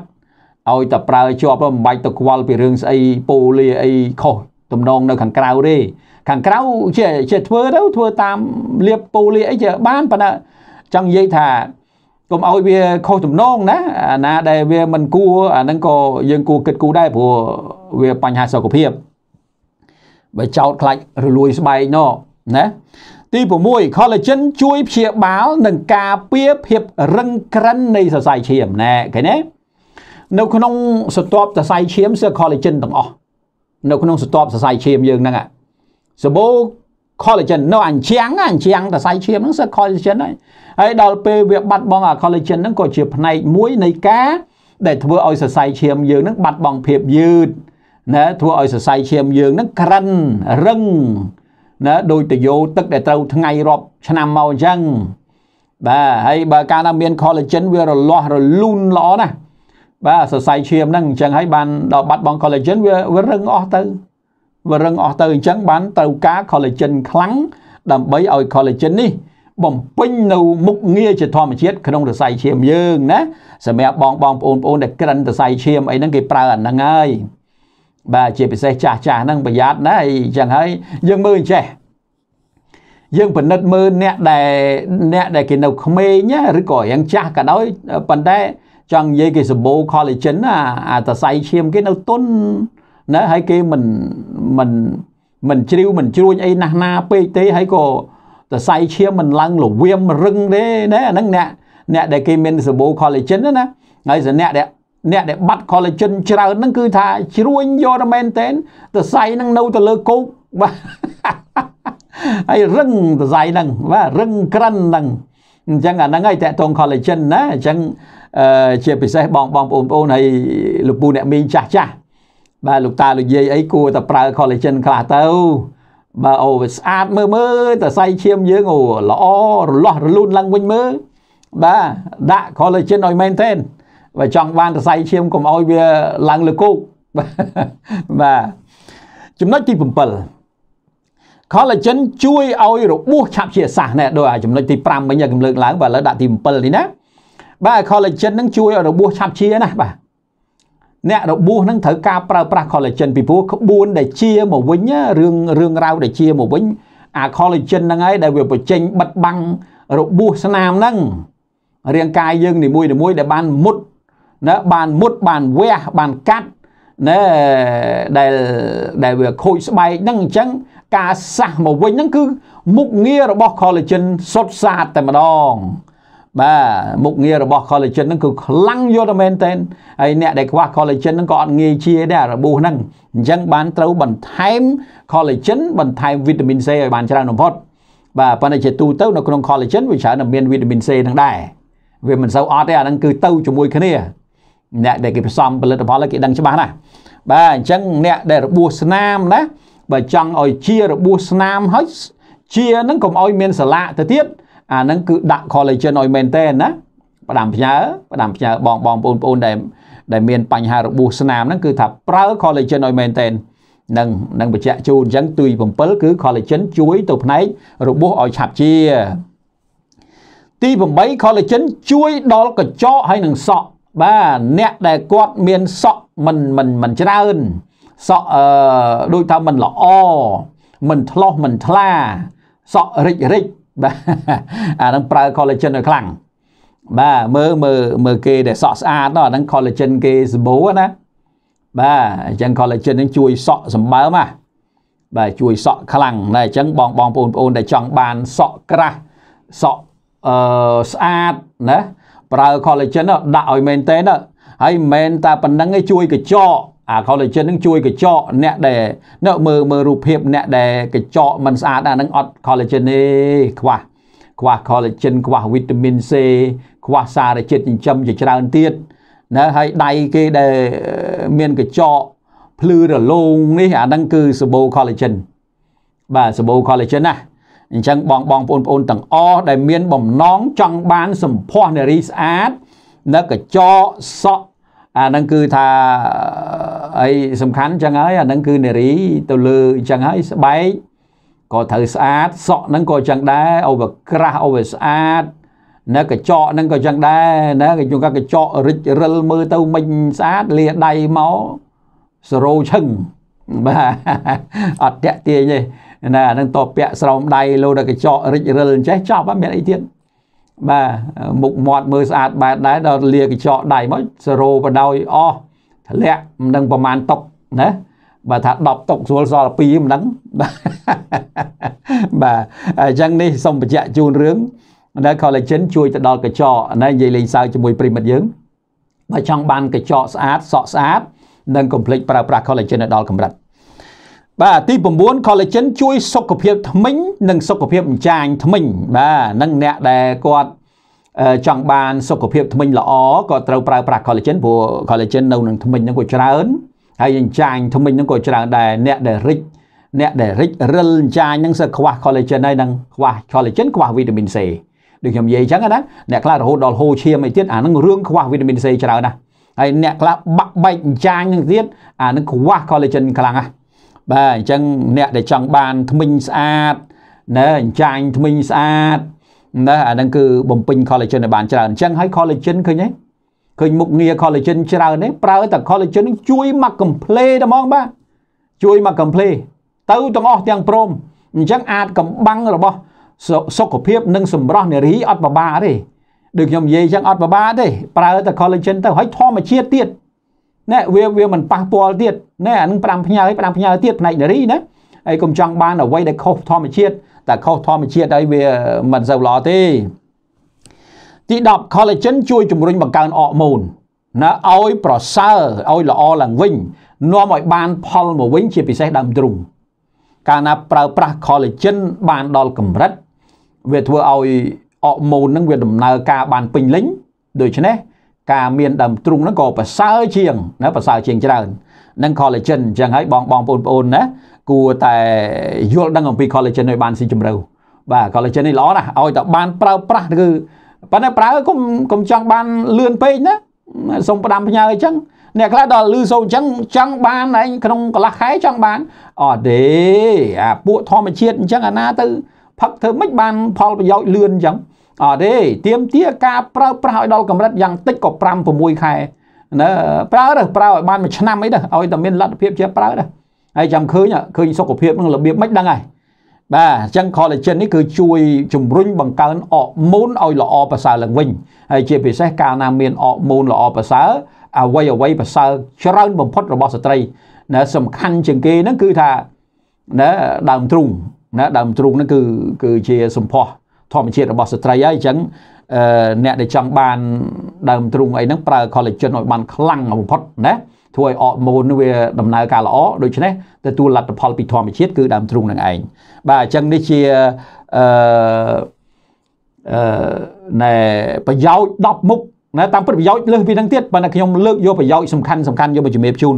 ឲ្យតែប្រើជាប់មិនបាច់ទៅខ្វល់ពីរឿងស្អីពូលីអីខុសទំនងនៅខាងក្រៅទេខាងក្រៅជាជាធ្វើទៅធ្វើតាមលៀបពូលីអីជាបានប៉ុន្តែចង់និយាយថាកុំឲ្យវាខុសចំណងណាអាណាដែលវាមិនគួរអាហ្នឹងក៏យើងគួរគិតគូរដែរព្រោះវាបញ្ហាសុខភាពបើចោតខ្លាច់រលួយស្បែកណោណាទី6 collagen ជួយព្យាបាលនិងការពារភាពរឹងក្រិននៃសរសៃឈាមណែឃើញទេនៅក្នុងសន្ទាប់សរសៃឈាមសើ collagen ទាំងអស់នៅក្នុងសន្ទាប់សរសៃឈាមយើងហ្នឹងអាសបោ collagen នៅអញ្ចាំងអញ្ចាំងតសៃឈាមហ្នឹងសឹក collagen ហើយហើយដល់ពេលវាបាត់បង់អា collagen ហ្នឹងក៏ជាផ្នែកមួយនៃការដែលធ្វើឲ្យសរសៃឈាមយើងហ្នឹងបាត់បង់ភាពយឺតណាធ្វើឲ្យសរសៃឈាមយើងហ្នឹងក្រិនរឹងណាដោយតយោទឹកដែលត្រូវថ្ងៃរាប់ឆ្នាំមកអញ្ចឹងបាទហើយបើកាលណាមាន collagen វារលាស់រលូនល្អណាស់បាទសរសៃឈាមហ្នឹងអញ្ចឹងហើយបានដល់បាត់បង់ collagen វារឹងអស់ទៅវរឹងអស់ទៅអញ្ចឹងបានត្រូវការ collagen ខ្លាំងដើម្បីឲ្យ collagen នេះបំពេញនៅមុខងារជាធម្មជាតិក្នុងរសៃឈាមយើងណាសម្រាប់បងបងប្អូនប្អូនដែលក្រិនរសៃឈាមអីហ្នឹងគេប្រើអាហ្នឹងហើយបាទជាពិសេសចាស់ចាស់ហ្នឹងប្រយ័ត្នណាអីចឹងហើយយើងមើលអញ្ចេះយើងពិនិត្យមើលអ្នកដែលអ្នកដែលគេនៅក្មេងណាឬក៏រាងចាស់ក៏ដោយប៉ុន្តែចង់និយាយគេសម្បូរ collagen ណាអាសរសៃឈាមគេនៅទន់ណាហើយគេមិនមិនមិនជ្រីវមិនជ្រួញអីណាស់ណាពេកទេហើយក៏សរសៃឈាមមិនឡើងលវៀមរឹងទេណាអាហ្នឹងអ្នកអ្នកដែលគេមានសម្បូរ collagen ណាហើយសអ្នកដែលអ្នកដែលបាត់ collagen ច្រើនហ្នឹងគឺថាជ្រួញយកតែមែនតែនសរសៃហ្នឹងនៅទៅលើគោកបាទហើយរឹងសរសៃហ្នឹងបាទរឹងក្រិនហ្នឹងអញ្ចឹងអាហ្នឹងហើយតកតង collagen ណាអញ្ចឹងជាពិសេសបងបងប្អូនបងប្អូនហើយលោកពូអ្នកមីងចាស់ចាស់បាទលោកតាលោកយាយអីគួរតែប្រើ collagen ខ្លះទៅបាទអូវាស្អាតមើលមើលតែសៃឈាមយើងអូល្អរលាស់រលូនឡើងវិញមើលបាទដាក់ collagen ឲ្យមែនទេបើចង់បានសរសៃឈាមកុំឲ្យវាឡើងលើគោកបាទចំណុចទី7 collagen ជួយឲ្យរបួសឆាប់ជាសះណែដោយអាចំណុចទី5មិញគេលើកឡើងបាទឥឡូវដាក់ទី7នេះណាបាទ collagen នឹងជួយឲ្យរបួសឆាប់ជាណាបាទអ្នករបួសនឹងត្រូវការប្រើប្រាស់ collagen ពីព្រោះក្បួនដែលជាមកវិញរឿងរឿងរ៉ាវដែលជាមកវិញអា collagen ហ្នឹងហើយដែលវាបញ្ចេញបិទបាំងរបួសស្នាមហ្នឹងរាងកាយយើងនីមួយៗដែលបានមុតណាបានមុតបានវះបានកាត់ណាដែលដែលវាខូចស្បែកហ្នឹងអញ្ចឹង ការសះមកវិញហ្នឹងគឺ មុខងាររបស់ collagen សុទ្ធសាធតែម្ដងបាទមុខងាររបស់ collagen ហ្នឹងគឺខ្លាំងយល់តែមែនទែនហើយអ្នកដែលខ្វះ collagen ហ្នឹងក៏អត់ងាយជាដែររបួសហ្នឹងអញ្ចឹងបានត្រូវបន្ថែម collagen បន្ថែមវីតាមីន C ឲ្យបានច្រើនបំផុតបាទប៉ុន្តែជាទូទៅនៅក្នុង collagen វាច្រើនតែមានវីតាមីន C ហ្នឹងដែរវាមិនសូវអត់ទេអាហ្នឹងគឺទៅជាមួយគ្នា អ្នកដែលគេផ្សំផលិតផលគេដឹងច្បាស់ណាស់បាទអញ្ចឹងអ្នកដែលរបួសស្នាមណាបើចង់ឲ្យជារបួសស្នាមហើយជាហ្នឹងកុំឲ្យមានសាឡាក់ទៅទៀតអាហ្នឹងគឺដាក់ collagen ឲ្យមែនតើណាផ្ដាំផ្ញើផ្ដាំផ្ញើបងបងប្អូនប្អូនដែលដែលមានបញ្ហារបួសស្នាមហ្នឹងគឺថាប្រើ collagen ឲ្យមែនតើនឹងនឹងបញ្ជាក់ជូនអញ្ចឹងទួយ7គឺ collagen ជួយទៅផ្នែករបួសឲ្យឆាប់ជា ទី8 collagen ជួយដល់កញ្ចក់ហើយនឹងសក់បាទអ្នកដែលគាត់មានសក់មិនមិនមិនច្រើនសក់អឺដូចថាមិនល្អមិនធ្លោះមិនថ្លាសក់រិចរិចបាទអានឹងប្រើ collagen ឲ្យខ្លាំងបាទមើលមើលមើលគេដែលសក់ស្អាតដល់អាហ្នឹង collagen គេសម្បូរណាបាទអញ្ចឹង collagen នឹងជួយសក់សម្បើមណាបាទជួយសក់ខ្លាំងតែអញ្ចឹងបងបងប្អូនប្អូនដែលចង់បានសក់ក្រាស់សក់អឺស្អាតណាប្រើ collagen ដាក់ឲ្យមែនតើហើយមិនមែនតែប៉ុណ្្នឹងឯងជួយកញ្ចក់អា collagen នឹងជួយកញ្ចក់អ្នកដែលអ្នកមើលមើលរូបភាពអ្នកដែលកញ្ចក់មិនស្អាតអានឹងអត់ collagen ទេខ្វះខ្វះ collagen ខ្វះវីតាមីន C ខ្វះសារជាតិចិញ្ចឹមជាច្រើនទៀតណាហើយដៃគេដែលមានកញ្ចក់ភ្លឺរលោងនេះអានឹងគឺសម្បូរ collagen បាទសម្បូរ collagen ណាអញ្ចឹងបងបងប្អូនប្អូនទាំងអស់ដែលមានបំណងចង់បានសម្ផស្សនារីស្អាតនៅកញ្ចក់សក់អាហ្នឹងគឺថាអីសំខាន់ចឹងហើយអាហ្នឹងគឺនារីទៅលើចឹងហើយស្បែកក៏ត្រូវស្អាតសក់ហ្នឹងក៏ចឹងដែរអូវក្រាស់អូវស្អាតណាកញ្ចក់ហ្នឹងក៏ចឹងដែរណាគេយកកញ្ចក់រិចរិលមើលទៅមិនស្អាតលាដៃមកសរោឈឹងបាទអត់តាក់ទាញទេណាហ្នឹងតពាក់ស្រោមដៃលោដល់កញ្ចក់រិចរិលអញ្ចេះចប់អត់មានអីទៀតបាទមុខមាត់មើលស្អាតបែបដែរដល់លាកញ្ចក់ដៃមកសេរោបដោយអស់ធ្លាក់មិនដឹងប្រមាណតុកណាបើថា10តុកស្រួលសល់2មិនដឹងបាទអញ្ចឹងនេះសូមបញ្ជាក់ជូនរឿងនៅ collagen ជួយទៅដល់កញ្ចក់ណានិយាយលេងសើចជាមួយប្រិមិត្តយើងបើចង់បានកញ្ចក់ស្អាតសក់ស្អាត និងកុំភ្លេចប្រើប្រាស់ collagen ឲ្យដល់កម្រិតបាទទី9 collagen ជួយសុខភាពធ្មេញនិង សុខភាពអញ្ចាញធ្មេញបាទនឹងអ្នកដែលគាត់ចង់បានសុខភាពធ្មេញល្អក៏ត្រូវប្រើប្រាស់ collagen ព្រោះ collagen នៅនឹងធ្មេញហ្នឹងក៏ច្រើនហើយអញ្ចាញធ្មេញហ្នឹងក៏ច្រើនដែរអ្នកដែលរិចអ្នកដែលរិចរិលអញ្ចាញហ្នឹងសឹកខ្វះ collagen ហើយនឹងខ្វះ collagen ខ្វះវីតាមីន C ដូចខ្ញុំនិយាយអញ្ចឹងណាអ្នកខ្លះរហូតដល់ហូរឈាមអីទៀតអាហ្នឹងរឿងខ្វះវីតាមីន C ច្រើនណាស់ហើយអ្នកខ្លះបាក់បែកអញ្ចាញហ្នឹងទៀតអាហ្នឹងខ្វះ collagen ខ្លាំងណាស់បាទអញ្ចឹងអ្នកដែលចង់បានថ្មិញស្អាតណាអញ្ចាញថ្មិញស្អាតណាអាហ្នឹងគឺបំពេញ collagen ឲ្យបានច្រើនអញ្ចឹងហើយ collagen ឃើញទេឃើញមុខងារ collagen ច្រើនទេប្រើតែ collagen នឹងជួយមក complain តែហ្មងបាទជួយមក complain ទៅទាំងអស់ទាំងព្រមអញ្ចឹងអាចកំបាំងរបស់សុខភាពនិងសម្រស់នារីអត់ប្របាទេដូចខ្ញុំនិយាយអញ្ចឹងអត់ប្របាទេប្រើតែ collagen ទៅហើយធម្មជាតិទៀតណែវាវាមិនប៉ះពាល់ទៀតណែអានឹង5ផ្ញើឲ្យ5ផ្ញើទៀតផ្នែកនារីណាហើយកុំចង់បានអ្វីដែលខុសធម្មជាតិតែខុសធម្មជាតិហើយវាមិនសូវល្អទេ ទី10 collagen ជួយជំរុញបង្កើនអរម៉ូនណាឲ្យប្រសើរឲ្យល្អឡើងវិញ នាំឲ្យបានផលមកវិញ ជាពិសេសដើមទ្រូងកាលណាប្រើប្រាស់ collagen បានដល់កម្រិត វាធ្វើឲ្យអរម៉ូននឹង វាដំណើរការបានពេញលេញដូច្នេះការមានដើមទ្រូងហ្នឹងក៏ប្រសើរជាងណាប្រសើរជាងច្រើននឹង collagen អញ្ចឹងហើយបងបងបងប្អូនណាគួរតែយល់ដឹងអំពី collagen ឲ្យបានស៊ីជម្រៅបាទ collagen នេះល្អណាស់ឲ្យតែបានប្រើប្រាស់គឺប៉ុន្តែប្រើកុំកុំចង់បានលឿនពេកណាសូមផ្ដាំផ្ញើអញ្ចឹងអ្នកខ្លះដល់លឺសូរអញ្ចឹងចង់បានឯងក្នុងកន្លះខែចង់បានអត់ទេអាពួកធម្មជាតិអញ្ចឹងអាណាទៅផឹកធ្វើមិនបានផលប្រយោជន៍លឿនអញ្ចឹងអត់ទេទៀមទាការប្រើប្រាស់ឲ្យដល់កម្រិតយ៉ាងតិចក៏5 6ខែណាប្រើទៅប្រើឲ្យបានមួយឆ្នាំអីទៅឲ្យតែមានលទ្ធភាពជាប្រើទៅហើយចាំឃើញឃើញសុខភាពនឹងរបៀបមិនដឹងហើយបាទអញ្ចឹង collagen នេះគឺជួយជំរុញបង្កើនអរម៉ូនឲ្យល្អប្រសើរឡើងវិញហើយជាពិសេសកាលណាមានអរម៉ូនល្អប្រសើរអ្វីអ្វីប្រសើរច្រើនបំផុតរបស់ស្ត្រីណាសំខាន់ជាងគេហ្នឹងគឺថាណាដើមទ្រូងណាដើមទ្រូងហ្នឹងគឺគឺជាសម្ផស្សធម្មជាតិរបស់ស្ត្រីហើយអញ្ចឹងអ្នកដែលចង់បានដើមទ្រូងអីហ្នឹងប្រើ collagen ឲ្យបានខ្លាំងបំផុតណាធ្វើឲ្យអរម៉ូនវាដំណើរការល្អដូច្នេះទទួលលទ្ធផលពីធម្មជាតិគឺដើមទ្រូងនឹងឯងបាទអញ្ចឹងនេះជាអឺអឺណែប្រយោជន៍10មុខណាតាមពិតប្រយោជន៍លើសពីហ្នឹងទៀតប៉ុន្តែខ្ញុំលើកយកប្រយោជន៍សំខាន់សំខាន់យកមកជំរាបជូន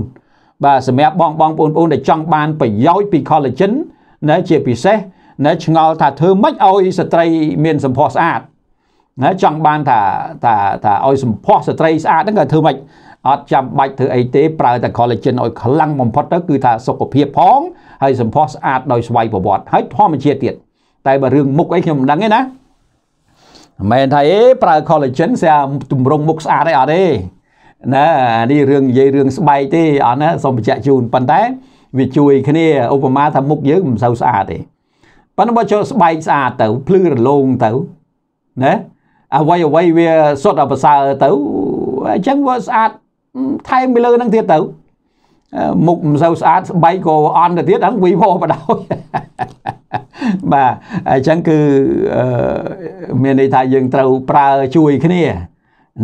បាទសម្រាប់បងបងបងប្អូនដែលចង់បានប្រយោជន៍ពី collagen ណាជាពិសេសណាឆ្ងល់ថាធ្វើម៉េចឲ្យស្ត្រី មានសម្ផស្សស្អាតណាចង់បានថាថាថាឲ្យសម្ផស្សស្ត្រីស្អាតហ្នឹងក៏ធ្វើម៉េចអត់ចាំបាច់ធ្វើអីទេប្រើតែ collagen ឲ្យខ្លាំងបំផុតទៅគឺថាសុខភាពផងហើយសម្ផស្សស្អាត ដោយស្វ័យប្រវត្តិហើយធម្មជាតិទៀតតែបើរឿងមុខអីខ្ញុំមិនដឹងទេណាមិនមែនថាអេប្រើ collagen ស្អាទម្រង់មុខស្អាតអីអត់ទេណានេះរឿងនិយាយរឿងស្បែកទេអត់ណាសូមបញ្ជាក់ជូនប៉ុន្តែវាជួយគ្នាឧបមាថាមុខយើងមិនសូវស្អាតទេប៉ុន្តែបើចូលស្បែកស្អាតទៅភ្លឺរលោងទៅណាអ្វីអ្វីវាសុទ្ធតែប្រសើរទៅអញ្ចឹងវាស្អាតថែមពីលើនឹងទៀតទៅមុខមិនសូវស្អាតស្បែកក៏អន់ទៅទៀតហ្នឹងវីវោបដោយបាទអញ្ចឹងគឺមានន័យថាយើងត្រូវប្រើជួយគ្នា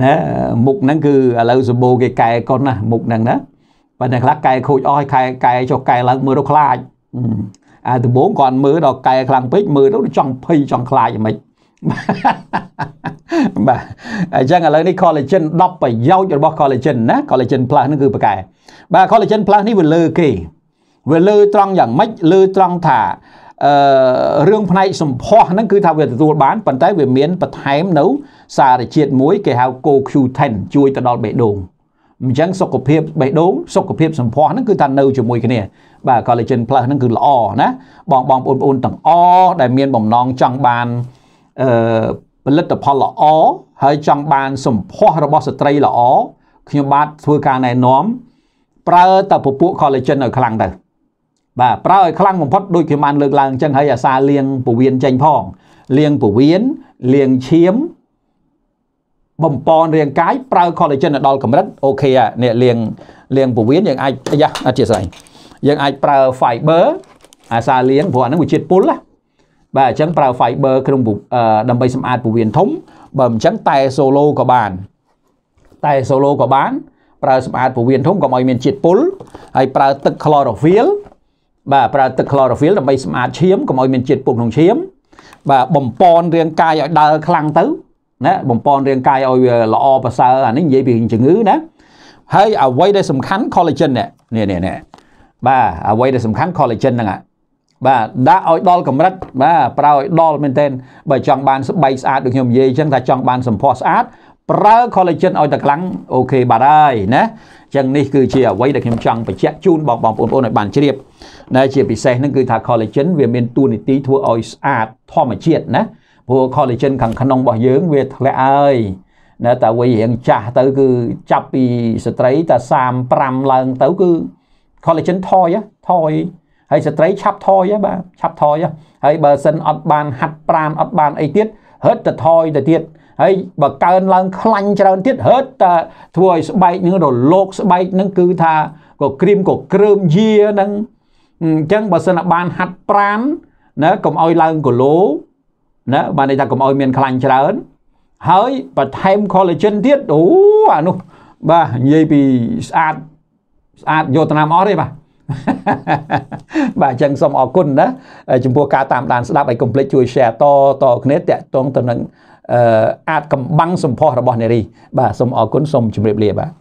ណាមុខហ្នឹងគឺឥឡូវសម្បូរគេកែកុនណាមុខហ្នឹងណាបើតែខ្លះកែខូចអស់ហើយកែកែចុះកែឡើងមើលរកខ្លាចអាដំបងគាត់មើលដល់កែខ្លាំងពេកមើលទៅចង់ភ័យចង់ខ្លាចហ្មងបាទអញ្ចឹងឥឡូវនេះ collagen 10ប្រយោជន៍របស់ collagen ណា collagen plus ហ្នឹងគឺប្រកែបាទ collagen plus នេះវាលើគេវាលើត្រង់យ៉ាងម៉េចលើត្រង់ថាអឺរឿងផ្នែកសម្ផស្សហ្នឹងគឺថាវាទទួលបានប៉ុន្តែវាមានបន្ថែមនៅ សារជាតិមួយគេហៅ CoQ10 ជួយទៅដល់បេះដូងអញ្ចឹងសុខភាពបេះដូងសុខភាពសម្ផស្សហ្នឹងគឺថានៅជាមួយគ្នាបាទ collagen plus ហ្នឹងគឺល្អណាបងបងប្អូនប្អូនទាំងអដែលមាន បំណងចង់បានអឺផលិតផលល្អហើយចង់បានសម្ផស្សរបស់ស្ត្រីល្អខ្ញុំបាទធ្វើការណែនាំប្រើតែពពួក collagen ឲ្យខ្លាំងទៅបាទប្រើឲ្យខ្លាំងបំផុតដូចខ្ញុំបាន លើកឡើងអញ្ចឹងហើយអាសាលៀងពវៀនចេញផងលៀងពវៀនលៀងឈាមបំពន់រាងកាយប្រើ collagen ទៅដល់កម្រិតអូខេអ្នកលាងលាងពោះវៀនយើងអាចអាយ៉ាអធិស្ឋានយើងអាចប្រើ fiber អាសាលាងព្រោះអានឹងវាជាតិពុលណាបាទអញ្ចឹងប្រើ fiber ក្នុងដើម្បីសម្អាតពោះវៀនធំបើមិនអញ្ចឹងតែ solo ក៏បានតែ solo ក៏បានប្រើសម្អាតពោះវៀនធំកុំឲ្យមានជាតិពុលហើយប្រើទឹក chlorophyll បាទប្រើទឹក chlorophyll ដើម្បីសម្អាតឈាមកុំឲ្យមានជាតិពុលក្នុងឈាមបាទបំពន់រាងកាយឲ្យដើរខ្លាំងទៅណាបំពន់រាងកាយឲ្យវាល្អប្រសើរអានេះនិយាយពីជំងឺណាហើយអ្វីដែលសំខាន់ collagen នេះនេះនេះបាទអ្វីដែលសំខាន់ collagen ហ្នឹងបាទដាក់ឲ្យដល់កម្រិតបាទប្រើឲ្យដល់មែនទែនបើចង់បានស្បែកស្អាតដូចខ្ញុំនិយាយអញ្ចឹងថាចង់បានសម្ផស្សស្អាតប្រើ collagen ឲ្យតែខ្លាំងអូខេបាទហើយណាអញ្ចឹងនេះគឺជាអ្វីដែលខ្ញុំចង់បញ្ជាក់ជូនបងបងប្អូនឲ្យបានជ្រាបណាជាពិសេសហ្នឹងគឺថា collagen វាមានតួនាទីធ្វើឲ្យស្អាតធម្មជាតិណាព្រោះ collagen ខាងក្នុងរបស់យើងវាធ្លាក់ហើយណាតែវ័យរៀងចាស់ទៅគឺចាប់ពីស្ត្រីតែ35ឡើងទៅគឺ collagen ថយថយហើយស្ត្រីឆាប់ថយបាទឆាប់ថយហើយបើសិនអត់បានហាត់ប្រានអត់បានអីទៀតហិតទៅថយទៅទៀតហើយបើកើនឡើងខ្លាញ់ច្រើនទៀតហិតតែធ្វើឲ្យស្បែកនឹងរលកស្បែកនឹងគឺថាក៏ក្រៀមក៏ក្រើមយានឹងអញ្ចឹងបើសិនបានហាត់ប្រានណាកុំឲ្យឡើងគីឡូណាបានន័យថាកុំឲ្យមានខ្លាញ់ច្រើនហើយបន្ថែម collagen ទៀតអូអានោះបាទនិយាយពីស្អាតស្អាតយកតាមអស់ទេបាទបាទអញ្ចឹងសូមអរគុណណាចំពោះការតាមដានស្ដាប់ហើយកុំភ្លេចជួយ share តតគ្នាតាក់ទងទៅនឹង អាចកំបាំងសម្ផស្សរបស់នារីបាទសូមអរគុណសូមជម្រាបលាបាទ